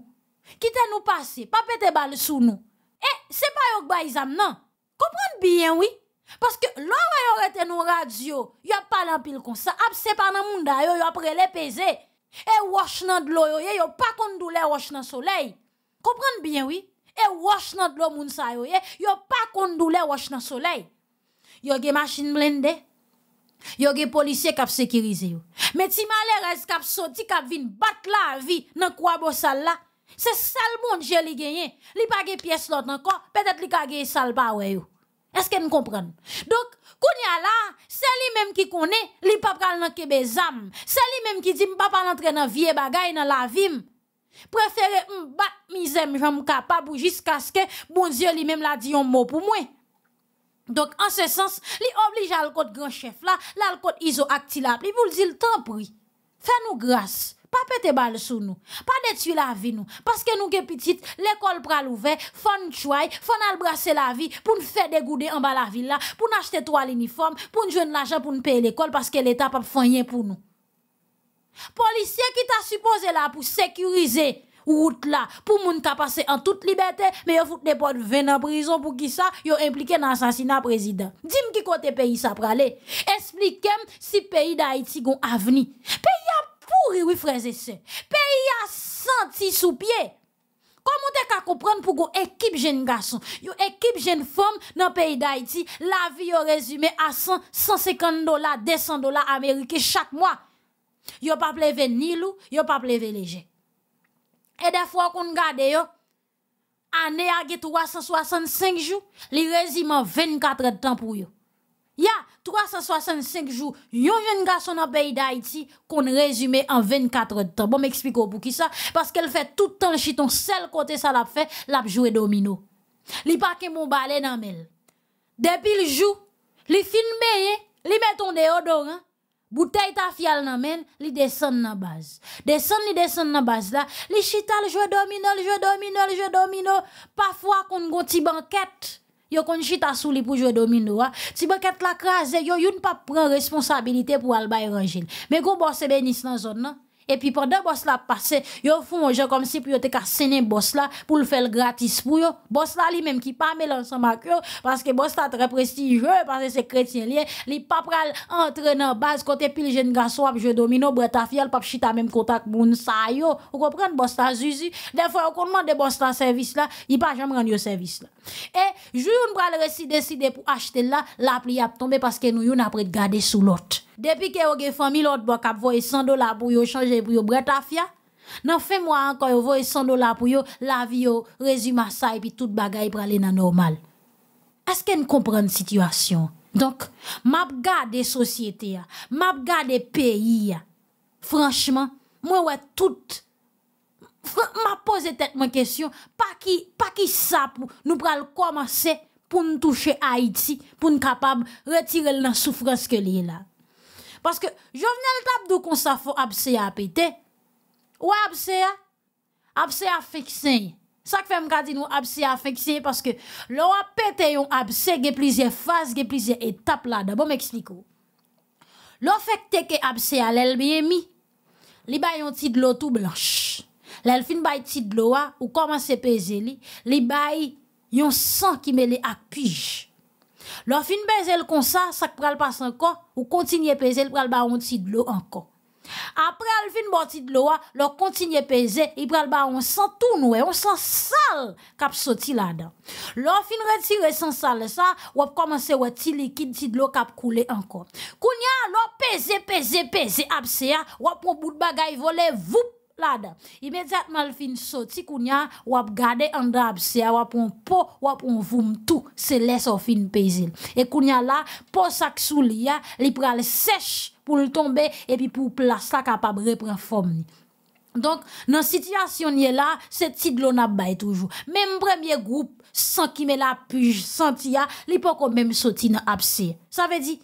S1: Quittez nous passer, pas péter balle sous nous. Eh, c'est pas yon baïzam, non. Comprenez bien, oui. Parce que wè y rete nou radio, yon pas pile kon ça, ap se pa nan moun da yo, yon apre le e wash nan dlo yo, yon pa kon le soleil. nan bien, oui? E wash nan dlo moun sa yo, yon pa kon dans le soleil, nan soley. Yon machine blende, yon policiers qui kap Mais yo. si ti kap soti vin bat la vie nan kwa bo sal la, se sal moun je li Il li pa pièce de lot nan encore. peut li ka ge sal pas yo. Est-ce que nous qu'on Donc, a là, c'est lui-même qui connaît, lui pas pral nan kebe zam. C'est lui-même qui dit m'papa pas entrer dans vieille bagay dans la vie. Préféré m'bat misem j'en capable jusqu'à ce que bon Dieu lui-même la dit un mot pour moi. Donc, en ce sens, lui oblige à l'autre grand chef là, là l'autre iso actilable, il vous dit le temps pris. Fais-nous grâce pas pété bal sou nou, pas detu la nous, parce que nou ge piti, l'école pral ouvert, fon chouay, fon embrasser la vie pou faire en en ba la trois la, pou pour to de l'argent pour nous payer pou parce que l'État ne fait rien pour nous Policier qui ta supposé là pou sécuriser route pour pou moun ka passer en toute liberté, mais yo fout de pot ven en prison pou ki sa, yo l'assassinat nan dis président. Dim ki kote pays sa explique-moi si pays d'Haïti gon avni pourri, oui, frères et sœurs. Pays a senti sous pied. Comment t'es qu'à comprendre pour une équipe jeune garçon, une équipe jeune femme dans le pays d'Haïti, la vie au résumé à 100, 150 dollars, 200 dollars américains chaque mois. Yo pas pleve ni lou, yo pas pleve léger. Et des fois qu'on regarde yo, année a 365 jours, li résumés 24 heures de temps pour yo. Ya, 365 jours, yon jeune garçon dans le pays d'Haïti qu'on résumé en 24 de temps. Bon, m'explique pour qui ça? Parce qu'elle fait tout le temps le chiton, seul côté ça l'a fait, l'a joué domino. Li pas mon balai dans mel. Depuis le jour, li filmé, li met ton déodorant. Bouteille ta fial nan men, li descend nan base. Descend li descend nan base là, li chita le domino, le jeu domino, le jeu domino. Parfois qu'on gonti banquette. Yo kon chita sou li pou jwe domino. Si banket la krasé, yo yon pa pren responsabilité pour al bay rangil. Mais go bosse bénis nan zon nan et puis pendant boss la passé, yo font jeu comme si pour yo te ka boss là pour le faire gratis pour yo. Boss là lui même qui pas mélange ensemble avec yo parce que boss là très prestigieux parce que c'est chrétien lié, li pas pral entrer dans base côté pile jeune garçon a jouer domino bretafiel pas chita même contact moun sa yo. Vous comprenez boss là Zuzu, des fois on demande boss là service là, il pas jamais rendre service là. Et jour on pral décider pour acheter là, la a tombé parce que nous on de garder sous l'autre. Depuis que vous avez famille, l'autre bois qui voye 100 dollars pour changer pour bretafia. Nan fin moi encore, vous voye 100 dollars pour la vie, yo, résume ça et puis tout bagaille pour aller dans normal. Est-ce qu'on comprend la situation? Donc, map la société, map gade pays. Franchement, moi ouais tout m'a posé tête ma question pas qui pas qui ça pour nous pral commencer pour nous toucher Haïti pour nous capable retirer la souffrance que a là parce que je le tableau qu'on ça faut abse à péter. ou abse à abse à fixer. Ça que fait me dit nous abse à fixer parce que l'on a pété yon abse a plusieurs phases gè plusieurs étapes là d'abord m'explique. L'on fait que t'es abse à l'el bien Li ba yon l'eau tout blanche. L'elfin fin ba petit de l'eau hein. ou commence à peser li, li ba yon sang qui mêlé à pige. Lò fin bezè l kon sa, sak pral pas ankon, ou kontinye peze l pral ba an ti dlo ankon. A pral fin bo ti dlo wa, lò kontinye peze, i pral ba an san tou noue, an san sal kap soti la dan. Lò fin retire san sal sa, wap komanse wè ti likid ti dlo kap koule ankon. Koun ya, lò peze, peze, peze ap se ya, wap moun bout bagay vole, voup. là-dedans. Immédiatement, le fin sorti, kounya, va gade en d'absia, un on ou wap on voum tout, se laisse au fin paysil. Et kounya là, po ça liya, li pral sèche pour le tomber, et puis pour place la capable reprendre forme donc, dans la situation là, c'est petit tidlon l'on toujours. Même premier groupe, sans qui met la puge, sans tia, li po même sorti dans absé. Ça veut dire,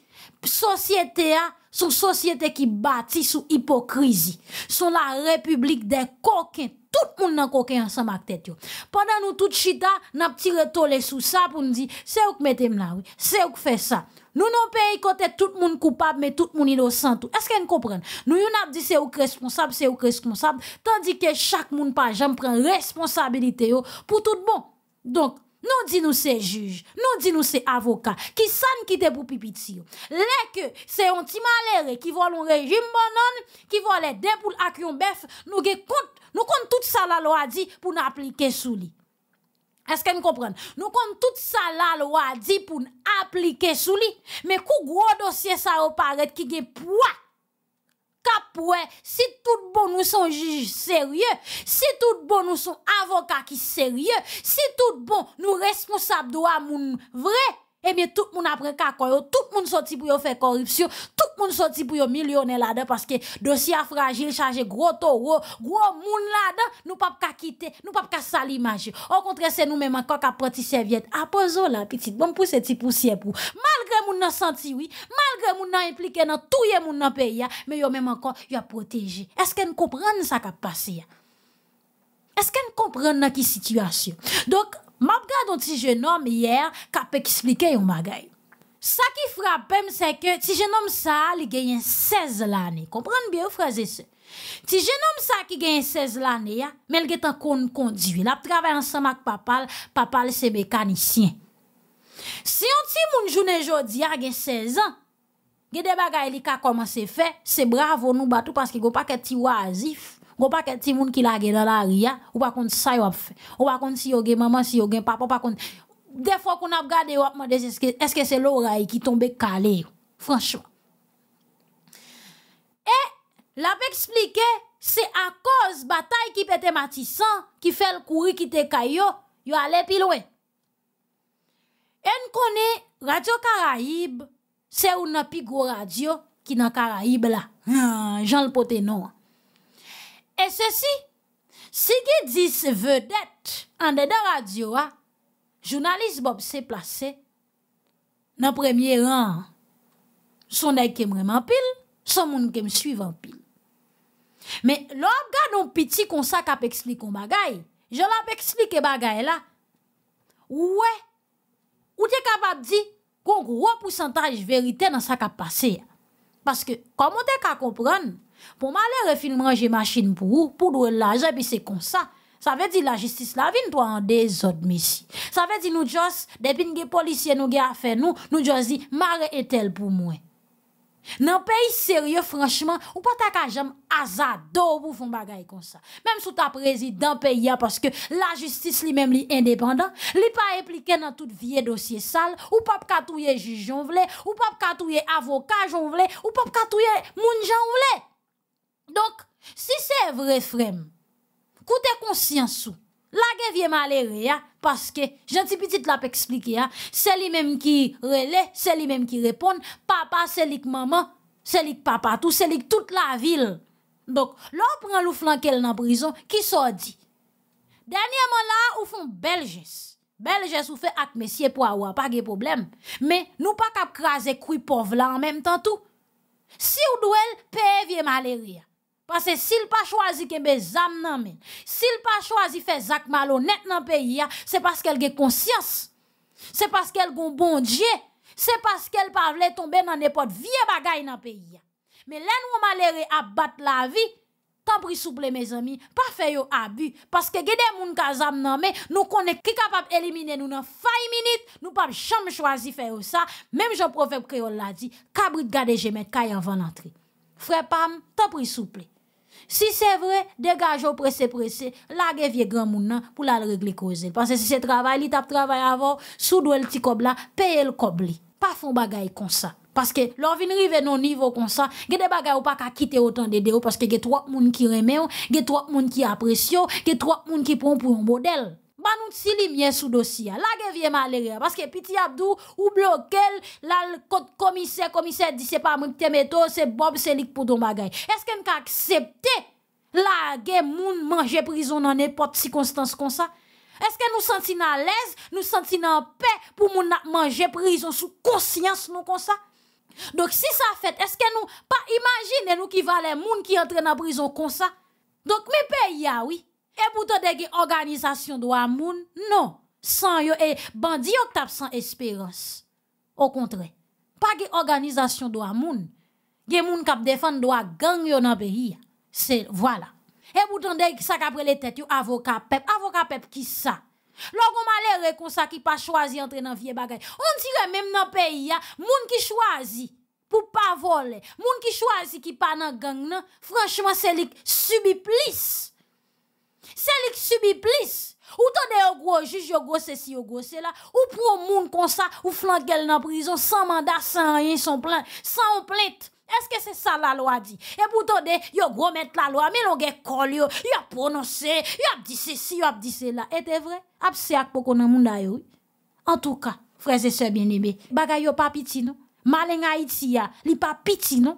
S1: société a, son société qui bâtit sous hypocrisie. Son la république des coquins. Tout le monde n'a coquin ensemble avec tête. Pendant nous tout chita, n'a tiré tolé sous ça pour nous dire, c'est où qui mettez là, oui. C'est où qui fait ça. Nous non pays côté tout le monde coupable mais tout le monde innocent. Est-ce que qu'on comprend Nous on a dit c'est responsable, c'est responsable tandis que chaque monde pas j'en prend responsabilité pour tout bon. Donc Nou di nou se juj, nou di nou se avoka, ki san ki debou pipit si yo. Lè ke se yon timalere ki vo loun rejim bonon, ki vo lè deboul ak yon bef, nou kon tout sa la lo a di pou nou aplike sou li. Eske mi kompren? Nou kon tout sa la lo a di pou nou aplike sou li, me kou gwo dosye sa ou paret ki ge poua. Kapouè, si tout bon nou son jiji serye, si tout bon nou son avoka ki serye, si tout bon nou responsable do amoun vreye, eh bien tout le monde après quoi, tout le monde sorti pour faire corruption, tout le monde sorti pour millions là-dedans parce que dossier fragile chargé gros toro, gros moun là-dedans, nous pas quitter, nous pas ka sali image. Au contraire, c'est nous-mêmes encore qui prendre serviette. Apozo la petite, bon pour cette poussière pour. Malgré moun nan senti oui, malgré moun nan impliqué dans tout le monde dans pays, hein. mais yo même encore y a protégé. Est-ce qu'elle comprend ça qui passé hein? Est-ce qu'elle comprend la qui situation Donc Mab gwa don ti jenom iyer, ka pek isplike yon magay. Sa ki frapem se ke ti jenom sa li genyen 16 lane. Kompran biyo fraze se. Ti jenom sa ki genyen 16 lane ya, mel ge tan kon kondiwi. La p travay ansan mak papal, papal se bekan isyen. Se yon ti moun jounen jodi ya genyen 16 an, ge deba gwa elika koman se fe, se bravo nou batou paske go pa ket ti wazif. Gros paquet de monde qui lagé dans la ria, ou pas contre ça yo fait. Ou pas contre si yo gen maman, si yo gen papa, pas contre des fois qu'on a regardé ou demandé est-ce que est-ce que c'est l'oreille qui tombait calé, franchement. Et l'a expliqué, c'est à cause bataille qui pétait matissant qui fait le courir qui te caillou, yo allait plus loin. On connaît Radio Caraïbe, c'est une plus gros radio qui dans Caraïbe là. Ah, Jean le Poté non. E se si, si ge dis vedet an dede radyo a, jounalist bob se place nan premye ran, son day kem reman pil, son moun kem suivan pil. Men, lor ga don piti kon sa kap ekspli kon bagay, jola pe ekspli ke bagay la, ouwe, ou te kapap di, kon gro poucentaj verite nan sa kap pase ya. Paske, komon te ka kompran, Pour le refil manger machine pour ou, pour douer l'argent, puis c'est comme ça. Ça veut dire la justice la vin toi en désordre, si Ça veut dire nous justice depuis que les policiers nous ont fait nous, nous juste dit, mare est tel pour moi. Nan pays sérieux, franchement, ou pas ta ka jem azado pour faire bagay comme ça même sous ta président pays, parce que la justice lui même li indépendant li pas impliqué dans tout vie dossier sale ou pas katouye juge, ou pas katouye avocat, jonvle, ou pour katouye moun jonvle. Donk, si se vre frem, koute konsyansou, la gen vye malere ya, paske janti pitit la pe eksplike ya, se li menm ki rele, se li menm ki repon, papa, se lik mama, se lik papa tou, se lik tout la vil. Donk, lor pren lou flankel nan prizon, ki sò di. Dernyèman la, ou fon belges. Belges ou fe ak mesye pou awa, pa gen problem. Me, nou pa kap kraze koui pov la an menm tan tou. Si ou dwell, peye vye malere ya. Parce que s'il pas choisi que mes âmes s'il pas choisi faire des malhonnête dans pays c'est parce qu'elle a conscience. C'est parce qu'elle un bon Dieu, c'est parce qu'elle pas tomber dans n'importe vieux bagaille dans pays Mais là nous l'air à battre la vie, tant pris souple mes amis, pas fait yo abus parce que qui ont ka zam nan nous connaît qui capable éliminer nous dans 5 minutes, nous pas jamais choisi faire ça, même Jean prophète créole l'a dit, cabrit garder jemet kay avant l'entrée. Frère Pam, tant souple. Si c'est vrai, dégage au pressé pressé, la vieux grand monde pour la régler cause. Parce que si c'est travail, li tap travail avant, soudou le petit cobla, paye le cobli. Pas font bagay comme ça. Parce que l'on vient arriver non niveau comme ça, Vous y a des pas qu'à quitter autant de déo parce que il y a trois moun qui remet, trois moun qui apprécient, il trois moun qui prennent pour un modèle banou nous sous dossier la vie malheur parce que petit abdou ou bloqué la commissaire commissaire dit c'est pas moi temeto c'est bob c'est lik pour don bagay est-ce qu'on accepte la guerre moun manger prison dans n'importe circonstance comme ça est-ce que nous sentons à l'aise nous sentons en paix pour moun manger prison sous conscience comme ça donc si ça fait est-ce que nous pas imaginez nous qui les moun qui entre dans prison comme ça donc mes pays ah oui et pourtant, des organisations de Amoun, non. Sans yo, et bandit ont tap sans espérance. Au contraire, pas des organisation de des Gen qui kap défendre doit gang dans le pays. C'est voilà. Et pourtant, des ça qu'après les têtes, avocat pep. Avocat pep qui ça? Lorsqu'on l'air comme ça qui pas choisi entrer dans vie bagay. On dirait même dans le pays les moun qui choisit pour pas voler, moun qui choisit qui pas dans gang nan, franchement c'est lui subi plus lui qui subit plus. Ou t'en es au gros juge, au gros ceci, au gros cela. Ou pour un monde comme ça, ou flanquer dans prison, sans mandat, sans rien, sans plainte, sans plainte. Est-ce que c'est ça la loi dit? Et pour es, yo gros mettre la loi, mais l'on gè kol yo, yo prononcé, yo dit ceci, yo dit cela. Et vrai? Ap ak nan moun yo. En tout cas, frères et sœurs bien-aimés, bagay yo pas piti non? Malen Haïti li pas piti non?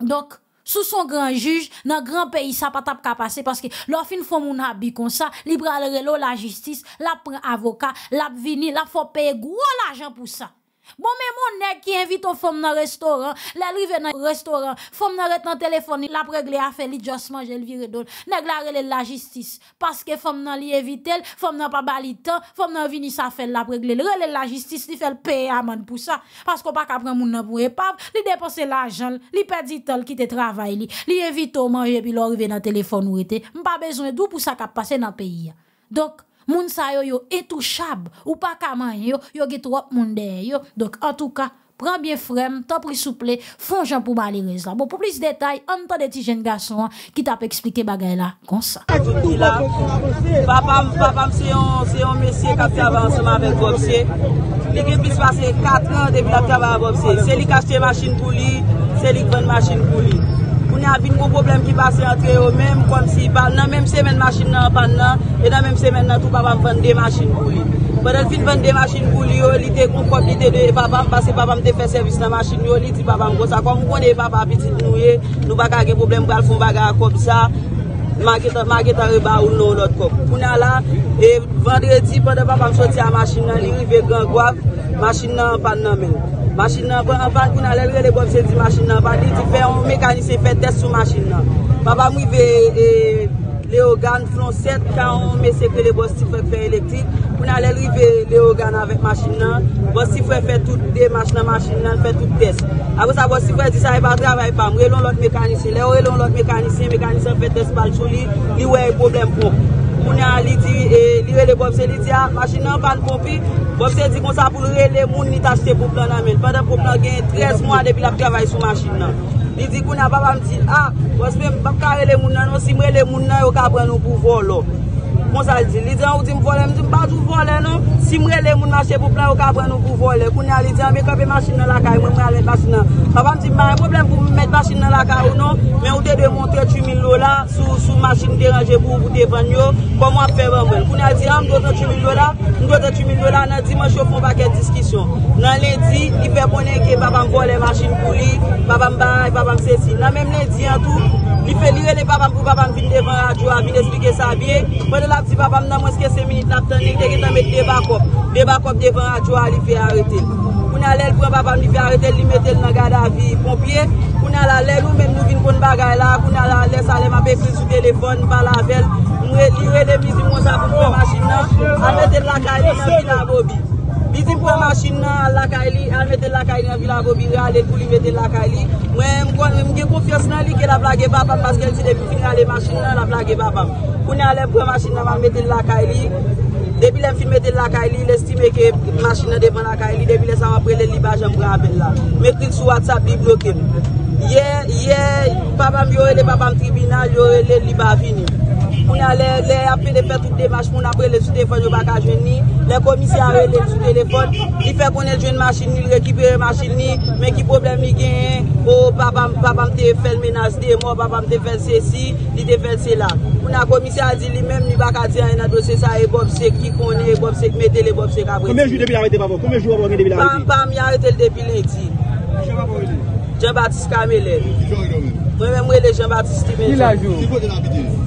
S1: Donc, sous son grand juge, dans grand pays, ça pas tap passer parce que l'offre font mon habit comme ça, libre la justice, la prend avocat, la vini, la faut payer gros l'argent pour ça. Bon men moun nek ki invito fòm nan restoran, lèl rive nan restoran, fòm nan ret nan telefon, lèl apregle a fèl, lèl joss manjèl virèdol. Nèk la rele lèl la jistis, paske fòm nan li evitel, fòm nan pa balita, fòm nan vinisa fèl lèl apregle, lèl rele lèl la jistis, lèl fèl peye aman pou sa. Paske ou pa kapren moun nan pou repav, li depose l'ajal, li pedi tol ki te travay li, li evito manjèl pi lò rive nan telefon ou ete. Mpa bezonè d'ou pou sa kap pase nan peyi ya. Donk. moun sa yo yo intouchable ou pas kaman yo, yo gen trop moun derrière yo. Donc en tout cas, prends bien frem, tant vous, souple, font Jean pour baler Bon, pour plus de détails, on entend des petits jeunes garçons hein, qui t'a expliqué bagay là, comme ça.
S4: Papa, papa, c'est un, monsieur qui a ensemble avec Bobsé. Il a plus passé 4 ans depuis qu'il a travaillé avec C'est lui qui a acheté machine pour lui, c'est lui qui a une machine pour lui. Kounen apin kon problem ki pase atre yo menm kon si ban nan menm semen masin nan pan nan E nan menm semen nan tou pa pa m vende masin kou li Pwede fin vende masin kou li yo li te kon kop li te de e pa pa m pase pa pa m te fe servis nan masin yo Li ti pa pa m gosa kon m kon e pa pa apitit nou ye nou baka gen problem galfon baga kop sa Mange tan reba ou nou lot kok Kounen ala e vendredi pwede pa pa m soti an masin nan li rive gangwav masin nan pan nan menm Machen nan, pou nan alèl re le bob se di maschen nan, pa li di fè an mekanisin fè test sou maschen nan. Pa pa mou i ve e, le organ flon set, ka an mè se ke le bo stifwek fè elektrik, pou nan alèl i ve le organ avèk maschen nan, bo stifwek fè tout de maschen nan, maschen nan, fè tout test. Apo sa bo stifwek di sa e patra va e pam, re lon lot mekanisin. Le ou re lon lot mekanisin, mekanisin fè test balchou li, li wè e problem pou. Moun ya li e, li rele Bobse li ti a ah, masjin nan pan pompi. Bobse di kon sa pou rele moun ni tashte pou plan nan men. Padan pou plan gen 13 moun depi la prevay sou masjin nan. Li di kon ya baba mti, ah, a, wos men baka rele moun nan nan, si mrele moun nan yo ka pren nou pou volo. Oh. Mwen sa li di, li di an ou di m vole, m di m pa djou vole non, si m re le moun masye pou plan ou ka pre nou pou vole. Kou ni a li di an, me kope masyne nan lakay, mwen m re ale masyne nan. Baban mi di, man e problem pou m met masyne nan lakay ou non, men ou te de montre tu min lola, sou masyne deranje pou, pou devan yo, pou m wap feb an vel. Kou ni a di an, m do te tu min lola, m do te tu min lola, nan di man chofon baket diskisyon. Nan le di, li fe bonen ke baban vole masyne pou li, baban bay, baban se si. Nan men m le di an tou, li fe li re le baban pou baban vin devan radio Si papam nan mweske seminit nap tanik, dek etan met debakop. Bebakop deban achwa li fey arete. Kou nan lèl kwen papam li fey arete, li metel nan gada vi pompye. Kou nan lèl ou men nou vin kon bagay la. Kou nan lèl salèm apèkri sou telefon, balavel. Mwè li re demis di mwons apèkri masin nan. An metel lakay li nan vila bobi. Ki zin pou masin nan lakay li, an meten lakay li nan vilan gobi, an let pou li meten lakay li. Mwen mwen gen konfiyans nan li ke la plage bapam, paske el si depi fin nan le masin nan la plage bapam. Kounen ale pou masin nan man meten lakay li, depi lem fin meten lakay li, lestime ke masin nan depan lakay li, depi lesan wapre lel li bajan mwen apel la. Mwen klik sou WhatsApp, bi blokem. Ye, ye, bapam yore le bapam tribina, yore le li bavini. Ou nan lè apè de fèr tout de mèch moun apè lè sou telefon yo baka jwen ni, lè komisy a rè lè sou telefon, li fè konè lè jwen mèchil ni, lè kipè rè mèchil ni, men ki problem li gen yè, ou papam te fèl menas de mò, papam te fèl se si, li te fèl se la. Ou nan komisy a di li mèm ni baka ti a yè nan dosè sa e bobsèk ki konè, e bobsèk me tele bobsèk apè. Komejou depi lè
S2: rètè pa vò? Komejou wè vò mi depi lè rètè? Pam,
S4: pam, mi arètè lè depi lè rètè. Jè
S3: mè
S4: mè mè mè mè?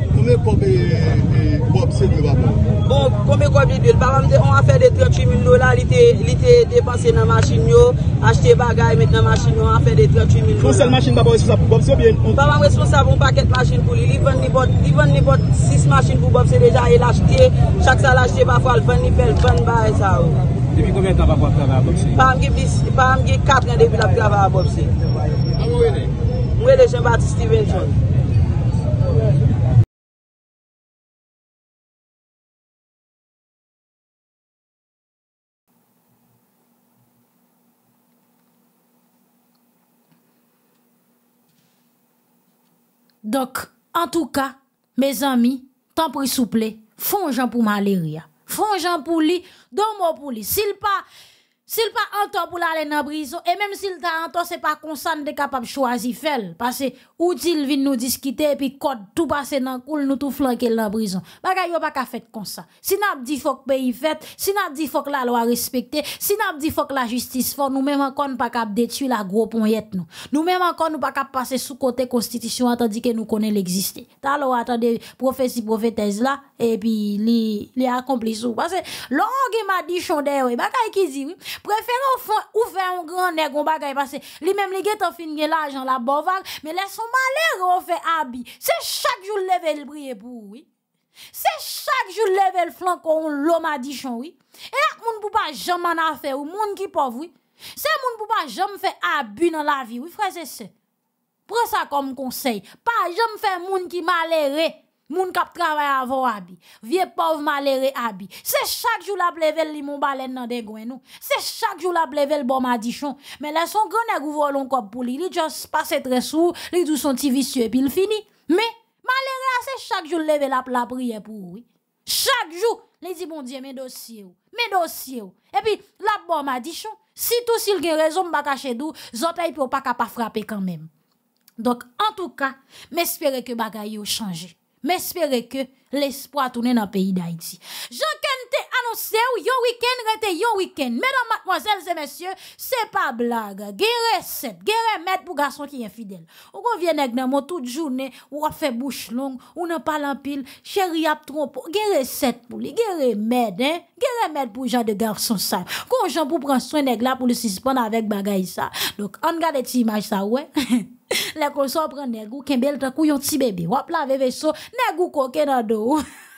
S4: Konbe kobye dwe? Konbe kobye dwe? Babam se on afe bon de 30.000 nou la li te depanse nan masjin nou Ache te bagay met nan masjin nou afe de 30.000 nou Fonse l masjin babo responsab pou bobsè ou bien? Babam responsab un paket masjin pou li Li ven li bot 6 masjin pou bobsè deja e lache te Chak sa lache te ba fwal ven li bel ven ba e sa ou Depi konven tan babo apke ava a bobsè? Babam ge 4 gen depi apke ava a bobsè A
S2: ah, mwen wene? Mwen wene jen bat Steven John
S1: Donc, en tout cas, mes amis, tant pis souple, font gens pour malaria. font pour pour lui Donne-moi pour lui. Sil pas. S'il pas temps pour aller dans la prison, et même s'il t'a temps c'est pas comme ça, est capable de choisir Parce que, ou il vient nous discuter, et puis, quand tout passe dans le coul, nous tout flanquer dans la prison. Bagay, pas qu'à faire comme ça. Si n'a dit faut que pays fait, si n'a dit faut que la loi respectée si n'a dit faut que la justice fait, nous même encore nous pas capable détruire la grosse poignette, nous. Nous même encore nous pas capable passer sous côté constitution, tandis que nous connaissons l'exister. T'as alors attendez, prophétie, prophétesse là, et puis, li, li accompli Parce que, l'on m'a dit chondé, bagay qui dit, Préférez au fond un grand nèg on bagaille parce que lui même li gen fin l'âge l'argent la boval, mais laisse son malheur on fait habit. C'est chaque jour lever le prier pour oui. C'est chaque jour lever le flanc on l'homme a dit oui. Et ak moun peut pas jamais en affaire ou moun qui pauvre oui. C'est moun pou pas jamais faire abus dans la vie oui frère c'est ça. ça comme conseil. Pas jamais faire moun qui malheureux Moun kap travail avant abi. Vieux pauvre malheureux abi. C'est chaque jour la plevel li mon balen nan degwen nous. C'est chaque jour la plevel bon madichon. Mais là son grand nèg volon kop pour li, li just passe très sous, li dou son petit vicieux et puis fini. Mais malheureux c'est chaque jour lever la, la prière pour lui. Chaque jour, li dit bon Dieu mes dossiers, mes dossiers. Et puis la bon madichon, si tout s'il gen raison me cacher dou, zotaille pour pas capable frapper quand même. Donc en tout cas, j'espère que bagaille yo changer mais espérez que l'espoir tourne dans le pays d'Haïti. Jean Kente annoncé ou yon week-end rete yon week-end. Mesdames, mademoiselles et messieurs, c'est pas blague. Gen recette, gen remède pour garçon qui est fidèle. Ou qu'on vient avec nan toute journée, ou a fait bouche longue, ou n'a pas pile, chéri a trompe. Gen recette pour lui, gen remède, hein? Gen remède pour genre de garçon ça. Qu'on gens pour prendre soin de là pour le suspendre avec bagay ça. Donc, on garde cette image ça, ouais. *laughs* Le *laughs* konsopran negu, kembel takou yon ti bebe, wap la veve so, negu koke nan dou. *laughs*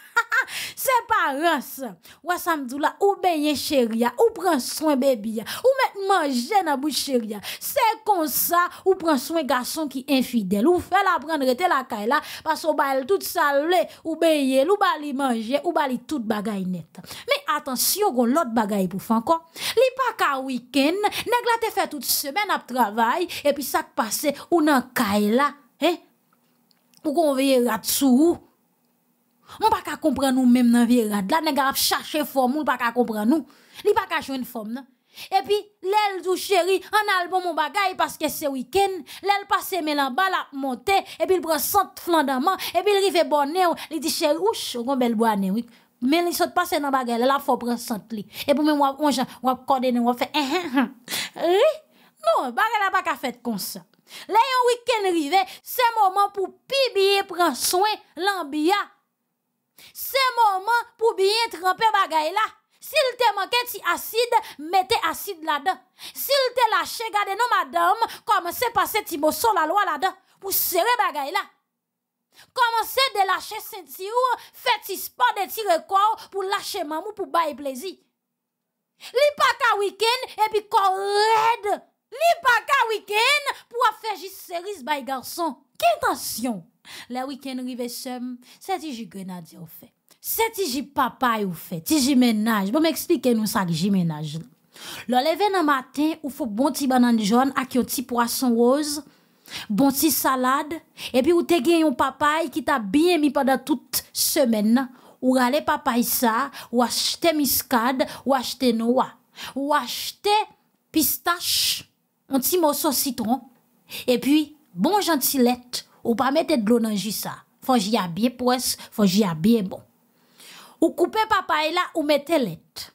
S1: Separans, *laughs* me samdou la ou beye chéria, ou prend soin bebi ou met manje na bouche chéria. C'est comme ça, ou prend soin garçon qui infidèle ou fait la prendre rete la kayla là Parce ou bail tout sale ou beye, ou bali manje, ou bali tout bagay net. attention, attention, l'autre lot bagay faire encore Li pa ka end nèg la te toute tout à travail, et puis ça passe, ou nan caille là hein Ou kon veye rat sou ou. On pas comprendre nous même dans virade. Là nèg a chercher forme, on pas comprendre nous. Li pas jouer une forme Et puis l'elle dou chéri, en album mon bagay parce que c'est week-end, l'elle passe mais en bas la monter et puis il prend centre main et puis il rive bonnet, il dit chéri ouch, on belle bonne oui. Mais ils saute passer dans bagay, là faut prendre centre li. Et pour moi, on on coordonner, on fait hein, hein, hein. Non, bagay là pas qu'à faire comme ça. Là, un week-end arrivé. c'est moment pour pibier prendre soin l'ambia Se mouman pou biye trompe bagay la, sil te manke ti asid, mette asid la dan. Sil te lache gade nou madame, komanse pase ti mouson la lwa la dan, pou sere bagay la. Komanse de lache senti ou, feti spot de ti rekor pou lache mamou pou baye plezi. Li paka wiken epi kor red, li paka wiken pou afeji seris baye garson. Ki tansyon? Le week-end rive sem, se ti ji ou fait, c'est ti ou fait, ti ménage. Bon m'expliquer nous ça que ki ménage. Le lever nan matin ou faut bon petit banane jaune avec un petit poisson rose, bon petit salade, e puis ou te gen un papaye qui ta bien mi pendant toute semaine. Ou rale papaye ça, ou acheter miscade ou acheter noix, Ou acheter pistache, un ti morceau citron, et puis bon gentilette, Ou pa mette dlo nan jisa. Fonji ya biye pwes, fonji ya biye bon. Ou koupe papayla e ou mette let.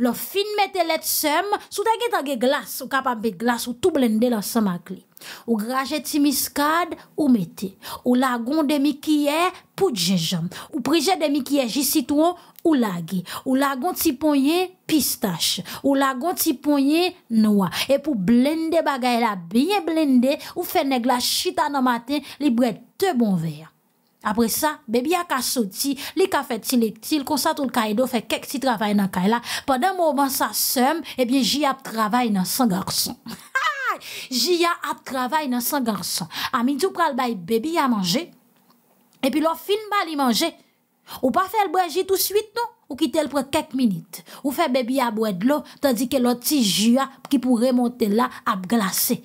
S1: Lo fin mette let sem, sou tagi tagi glas. Ou kapampe glas, ou tou blende la semakli. Ou graje timiskade, ou mette. Ou lagon demikye, poutje jom. Ou prije demikye, jisitouan, ou lagi, Ou lagon ti ponye pistache. Ou lagon ti ponye noa. Et pour blende bagay la bien blende, ou fait neg la chita nan matin, li bret te bon verre. Après ça, bébé a ka soti, li ka fait ti lektil, sa tout le kaido fe kek ti travail nan kay Pendant moment eh j'y sa sem, dans *laughs* j'y ap travail nan garçon. j'y Jia travail travail nan garçon. Amin tu pral bay bébé a manje, puis lo fin ba li manje, Ou pa fe el breji tout suite nou? Ou ki tel pre kek minit? Ou fe bebi a bwed lo tandi ke lo ti ju a ki pou remonte la ap glase?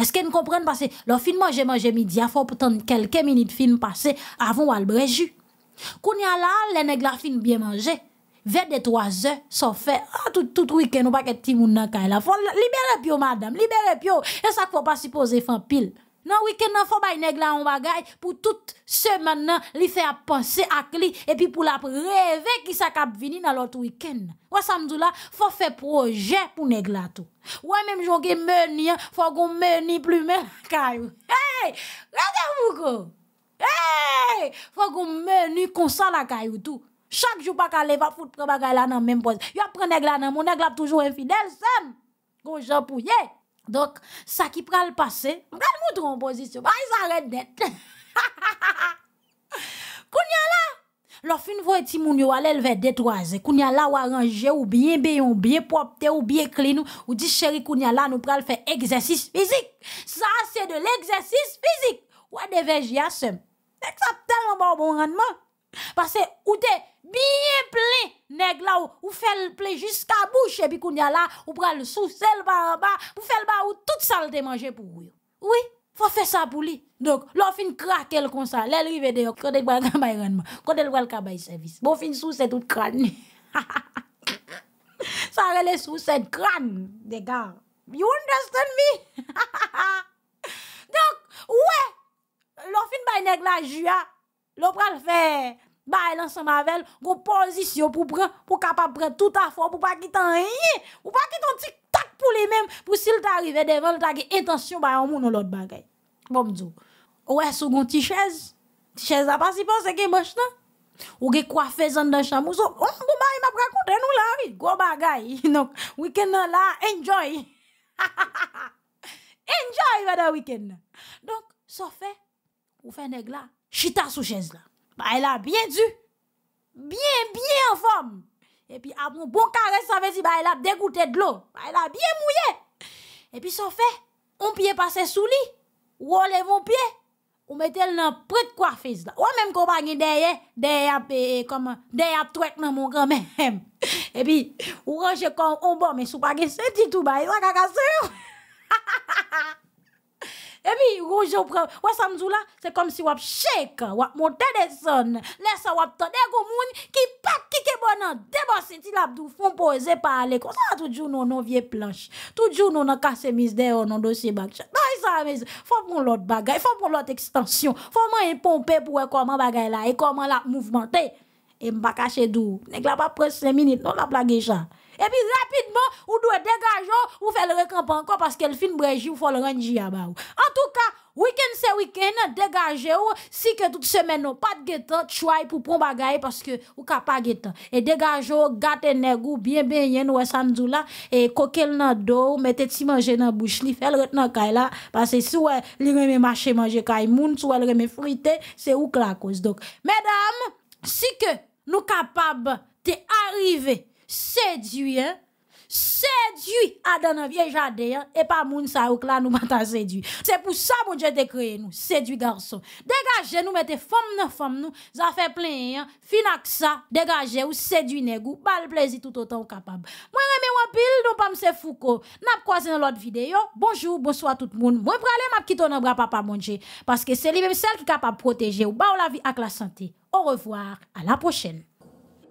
S1: Eske nou komprenn pase? Lo fin manje manje midi a fo pou tante kelke minit fin passe avon ou al breji. Koun ya la, le neg la fin byen manje, ve de 3 e, so fe, tout wiken ou pa ket ti mounan ka e la fo, libere pyo madame, libere pyo, esak fo pa si pose fan pil. Nan wiken nan fò bay negla an wagay pou tout seman nan li fè a pansè ak li epi pou la preve ki sa kap vini nan lot wiken. Wè samdou la fò fè projè pou negla tou. Wè mèm jò gen mèni an fò gò mèni plume kajou. Hey! Gwè gen moukò? Hey! Fò gò mèni konsan la kajou tou. Chak jò pa kalè va fòt preba kaj la nan mèm poz. Yò pren negla nan mou negla pou toujò enfidel sem. Gò jò pou yey. Donk, sa ki pral pase, mwen moutron pozisyon, mwen zaret det. Ha *laughs* ha ha ha ha! Kounia la, lo fin vwe ti moun yo alel ve detwaze, kounia la waw range ou bien beyon, ou bien popte, ou bien klin, ou di cheri kounia la nou pral fe egzesis fizik. Sa se de l'egzesis fizik. Wade ve jya sem. Nek sa tel mwen bon, bon rendman. Pase, ou de... Biye ple neg la ou fèl ple jiska bouche bi koun ya la, ou pral sou sèl bar bar, pou fèl bar ou tout salte manje pou ou yo. Oui, fò fè sa pou li. Dok, lò fin kra kel konsa, lè l'rivede yo, kote l'wal ka bay renman, kote l'wal ka bay servis. Bò fin sou sèl tout kran. *laughs* San re le sou sèl kran, de gar. You understand me? *laughs* Dok, wè, lò fin bay neg la ju ya, lò pral fè... bail ensemble avec une position pour prendre pour capable prendre tout à fort pour pas quitter rien ou pas quitter tic tac pour les mêmes pour s'il t'arrive devant t'a intention ba un monde l'autre bagay bon m'dou ouais sous gon ti chaise chaise a pas si penser que manche là ou ge coiffeuse dans chambre ou oh, bon bah, ma m'a raconter nous là oui gros bagay *laughs* donc weekend là enjoy *laughs* enjoy le weekend donc ça fait ou fait nèg là chita sous chaise là ba e bon euh, la byen du, byen byen fom, epi ap moun bon kare sa vezi, ba e la degoute dlo, ba e la byen mouye, epi so fe, on pie pase sou li, wole moun pie, ou metel nan prit kwa fiz la, ou mèm kwa bagi deye, deye ap twek nan moun kwa mèm, epi ou roje kwa moun bon, mè sou bagi senti tou, ba e wakakase yo, ha ha ha ha ha, E mi, wè samzou la, se kom si wap chèk, wap montè de son, lè sa wap tèdè gò moun ki pat kikè bonan, debò se ti lap dù, fon po zè pa alek. On sa tout joun non, nou nou vie planche, tout joun nou nou kase mis dè ou nou dosye bak chè. Nan y sa mè zè, fon pou lòt bagay, fon pou lòt ekstansyon, fon mè yon pompè pou wè koman bagay la, yon koman lap mouvmentè. Yon baka chè dù, nek la pa prez se minit, nou la plage chan. et puis rapidement, ou doit dégager, ou faire le recamp encore parce qu'elle fin brégie, ou faut le ranger à En tout cas, week-end c'est week-end, dégagez ou, si que toute semaine, non, pas de guetan, choix pour prendre bagay, parce que ou ka pas Et dégagez ou, gâte nègou, bien bien yen ou samedi là, et coquel nan dos, mettez ti manger nan bouche li, fait le dans kay parce que si ou li reme marché manger kay moun, si ou elle reme fruité c'est ou que la cause. Donc, mesdames, si que nous capables de arriver séduit, hein? séduit à dans un vieux jardin, hein? et pas moun sa ou là nous m'a séduit. C'est pour ça, mon Dieu, te créé nous, séduit garçon. Dégagez nous, mettez femme dans femme nous, ça fait plein, hein? finak ça, dégagez ou séduit négou, bal plaisir tout autant capable. Moi, remè un pile, non pas m'se Foucault. N'a croisé dans l'autre vidéo. Bonjour, bonsoir tout le monde. Moi, pralé m'a quitté dans bras papa, mon Dieu, parce que c'est lui-même celle qui est capable de protéger ou ba ou la vie avec la santé. Au revoir, à la prochaine.